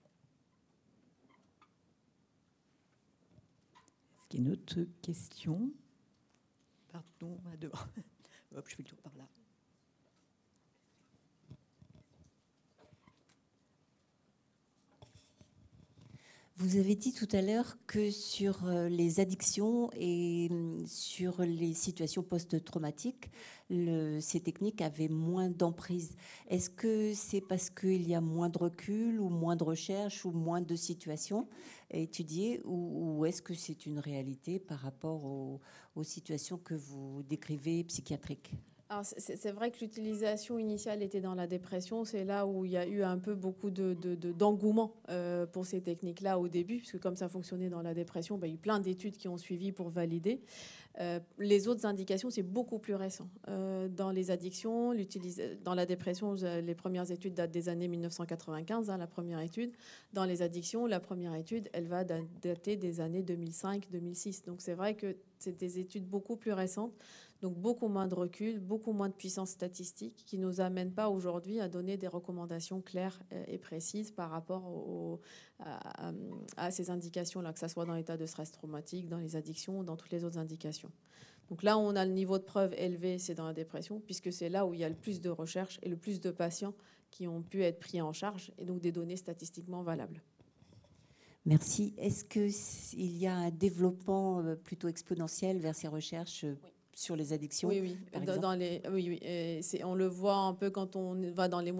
Est-ce qu'il y a une autre question Pardon, à Hop, je fais le tour par là. Vous avez dit tout à l'heure que sur euh, les addictions et hum, sur les situations post-traumatiques, ces techniques avaient moins d'emprise. Est-ce que c'est parce qu'il y a moins de recul ou moins de recherche ou moins de situations étudiées ou, ou est-ce que c'est une réalité par rapport aux situations que vous décrivez psychiatriques c'est vrai que l'utilisation initiale était dans la dépression. C'est là où il y a eu un peu beaucoup d'engouement de, euh, pour ces techniques-là au début, puisque comme ça fonctionnait dans la dépression, bah, il y a eu plein d'études qui ont suivi pour valider. Euh, les autres indications, c'est beaucoup plus récent. Euh, dans les addictions, dans la dépression, les premières études datent des années 1995, hein, la première étude. Dans les addictions, la première étude, elle va dater des années 2005-2006. Donc c'est vrai que c'est des études beaucoup plus récentes donc beaucoup moins de recul, beaucoup moins de puissance statistique qui ne nous amène pas aujourd'hui à donner des recommandations claires euh, et précises par rapport à, ces indications-là, que ce soit dans l'état de stress traumatique, dans les addictions ou dans toutes les autres indications. Donc là, on a le niveau de preuve élevé, c'est dans la dépression, puisque c'est là où il y a le plus de recherches et le plus de patients qui ont pu être pris en charge, et donc des données statistiquement valables. Merci. Est-ce qu'il y a un développement euh, plutôt exponentiel vers ces recherches euh, sur les addictions. Oui, oui. Par dans, oui, oui. on le voit un peu quand on va dans les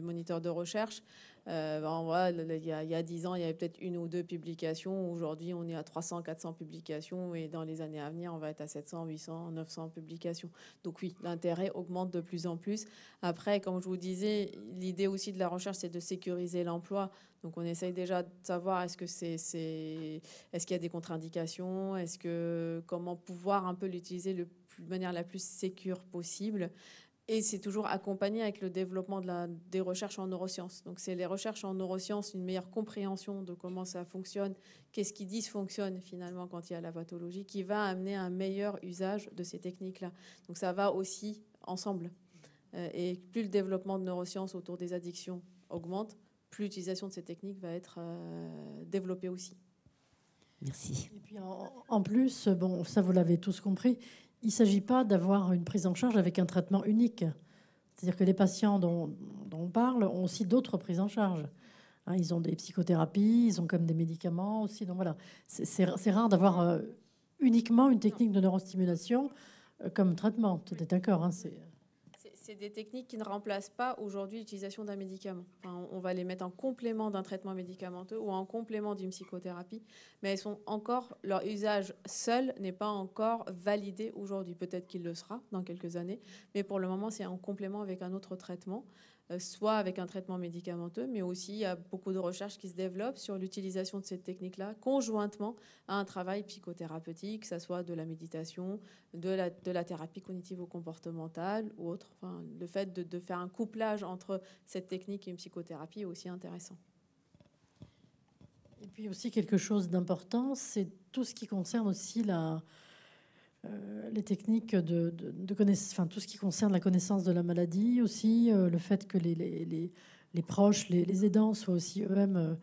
moniteurs de recherche. Euh, ben, il, y a, il 10 ans, il y avait peut-être une ou deux publications. Aujourd'hui, on est à 300, 400 publications et dans les années à venir, on va être à 700, 800, 900 publications. Donc oui, l'intérêt augmente de plus en plus. Après, comme je vous disais, l'idée aussi de la recherche, c'est de sécuriser l'emploi. Donc on essaye déjà de savoir est-ce que c'est, est-ce qu'il y a des contre-indications, est-ce que comment pouvoir un peu l'utiliser de manière la plus sécure possible. Et c'est toujours accompagné avec le développement de la, des recherches en neurosciences. Donc, c'est les recherches en neurosciences, une meilleure compréhension de comment ça fonctionne, qu'est-ce qui dysfonctionne finalement quand il y a la pathologie, qui va amener un meilleur usage de ces techniques-là. Donc, ça va aussi ensemble. Euh, et plus le développement de neurosciences autour des addictions augmente, plus l'utilisation de ces techniques va être euh, développée aussi. Merci. Et puis en, en plus, bon, ça vous l'avez tous compris, il ne s'agit pas d'avoir une prise en charge avec un traitement unique. C'est-à-dire que les patients dont, on parle ont aussi d'autres prises en charge. Hein, ils ont des psychothérapies, ils ont comme des médicaments aussi. Donc voilà, c'est rare d'avoir euh, uniquement une technique de neurostimulation euh, comme traitement. Tu es d'accord c'est des techniques qui ne remplacent pas aujourd'hui l'utilisation d'un médicament. on va les mettre en complément d'un traitement médicamenteux ou en complément d'une psychothérapie, mais elles sont encore leur usage seul n'est pas encore validé aujourd'hui. Peut-être qu'il le sera dans quelques années, mais pour le moment, c'est en complément avec un autre traitement. Euh, soit avec un traitement médicamenteux, mais aussi il y a beaucoup de recherches qui se développent sur l'utilisation de cette technique-là conjointement à un travail psychothérapeutique, que ce soit de la méditation, de la, de la thérapie cognitivo-comportementale ou autre. Enfin, le fait de, de faire un couplage entre cette technique et une psychothérapie est aussi intéressant. Et puis aussi quelque chose d'important, c'est tout ce qui concerne aussi la, euh, les techniques de, de, connaissance, enfin, tout ce qui concerne la connaissance de la maladie aussi, euh, le fait que les, les, les, les proches, les, aidants soient aussi eux-mêmes euh,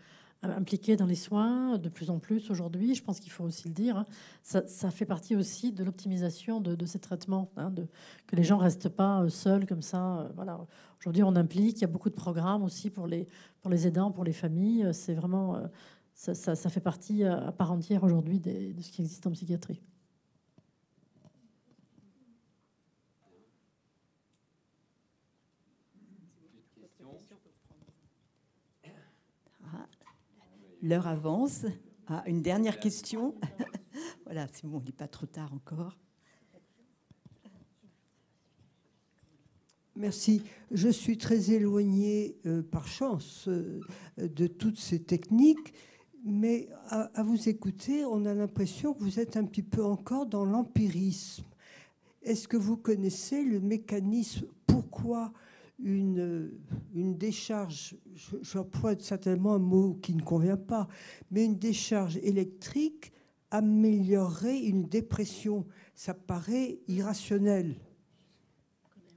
impliqués dans les soins de plus en plus aujourd'hui. Je pense qu'il faut aussi le dire. Hein. Ça, ça, fait partie aussi de l'optimisation de, de, ces traitements, hein, de, que les gens restent pas seuls comme ça. voilà. Aujourd'hui, on implique. Il y a beaucoup de programmes aussi pour les, pour les aidants, pour les familles. C'est vraiment ça, ça, ça, fait partie à part entière aujourd'hui de ce qui existe en psychiatrie. l'heure avance. Ah, une dernière question. voilà, c'est bon, il n'est pas trop tard encore. Merci. Je suis très éloignée, euh, par chance, euh, de toutes ces techniques, mais à vous écouter, on a l'impression que vous êtes un petit peu encore dans l'empirisme. Est-ce que vous connaissez le mécanisme Pourquoi une, une décharge, j'emploie certainement un mot qui ne convient pas, mais une décharge électrique améliorerait une dépression. Ça paraît irrationnel.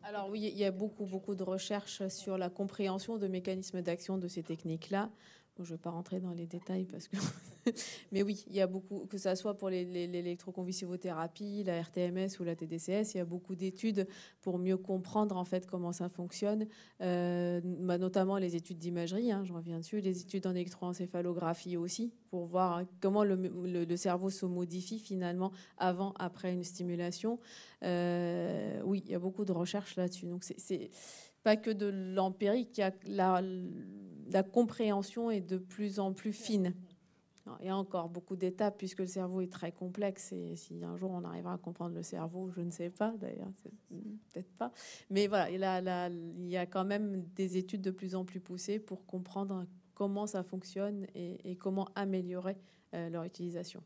Alors oui, il y a beaucoup, beaucoup de recherches sur la compréhension de mécanismes d'action de ces techniques-là. je ne vais pas rentrer dans les détails parce que Mais oui, il y a beaucoup, que ça soit pour l'électroconvulsivothérapie, la RTMS ou la TDCS, il y a beaucoup d'études pour mieux comprendre en fait comment ça fonctionne, euh, bah, notamment les études d'imagerie, hein, je reviens dessus, les études en électroencéphalographie aussi, pour voir hein, comment le, cerveau se modifie finalement avant, après une stimulation. Euh, oui, il y a beaucoup de recherches là-dessus. Donc c'est pas que de l'empirique, la, la compréhension est de plus en plus fine. Il y a encore beaucoup d'étapes puisque le cerveau est très complexe et si un jour on arrivera à comprendre le cerveau, je ne sais pas d'ailleurs, peut-être pas. Mais voilà, il y a quand même des études de plus en plus poussées pour comprendre comment ça fonctionne et, comment améliorer euh, leur utilisation.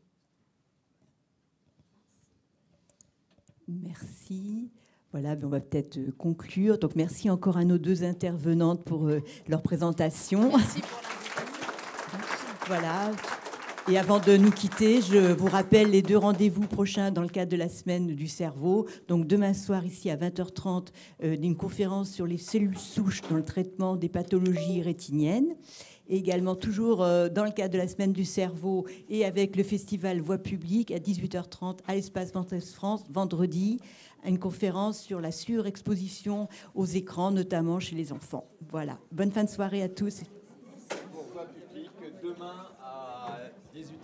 Merci. Voilà, ben, on va peut-être euh, conclure. Donc merci encore à nos deux intervenantes pour euh, leur présentation. Merci pour voilà. Et avant de nous quitter, je vous rappelle les deux rendez-vous prochains dans le cadre de la semaine du cerveau. Donc demain soir, ici à 20h30, euh, d'une une conférence sur les cellules souches dans le traitement des pathologies rétiniennes. Et également toujours euh, dans le cadre de la semaine du cerveau et avec le festival Voix publique à 18h30 à l'espace Ventes France vendredi, une conférence sur la surexposition aux écrans, notamment chez les enfants. Voilà. Bonne fin de soirée à tous.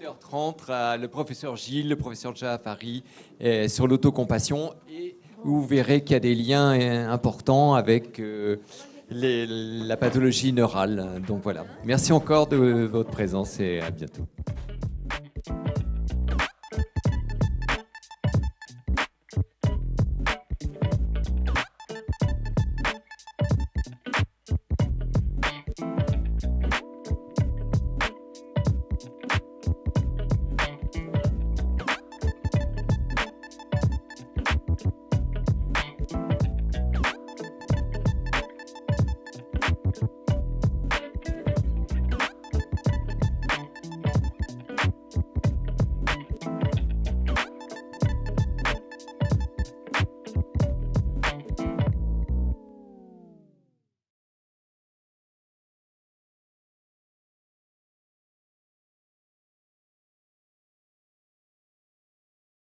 18h30, euh, le professeur Gilles, le professeur Jafari euh, sur l'autocompassion. Et vous verrez qu'il y a des liens euh, importants avec la pathologie neurale. Donc voilà. Merci encore de votre présence et à bientôt.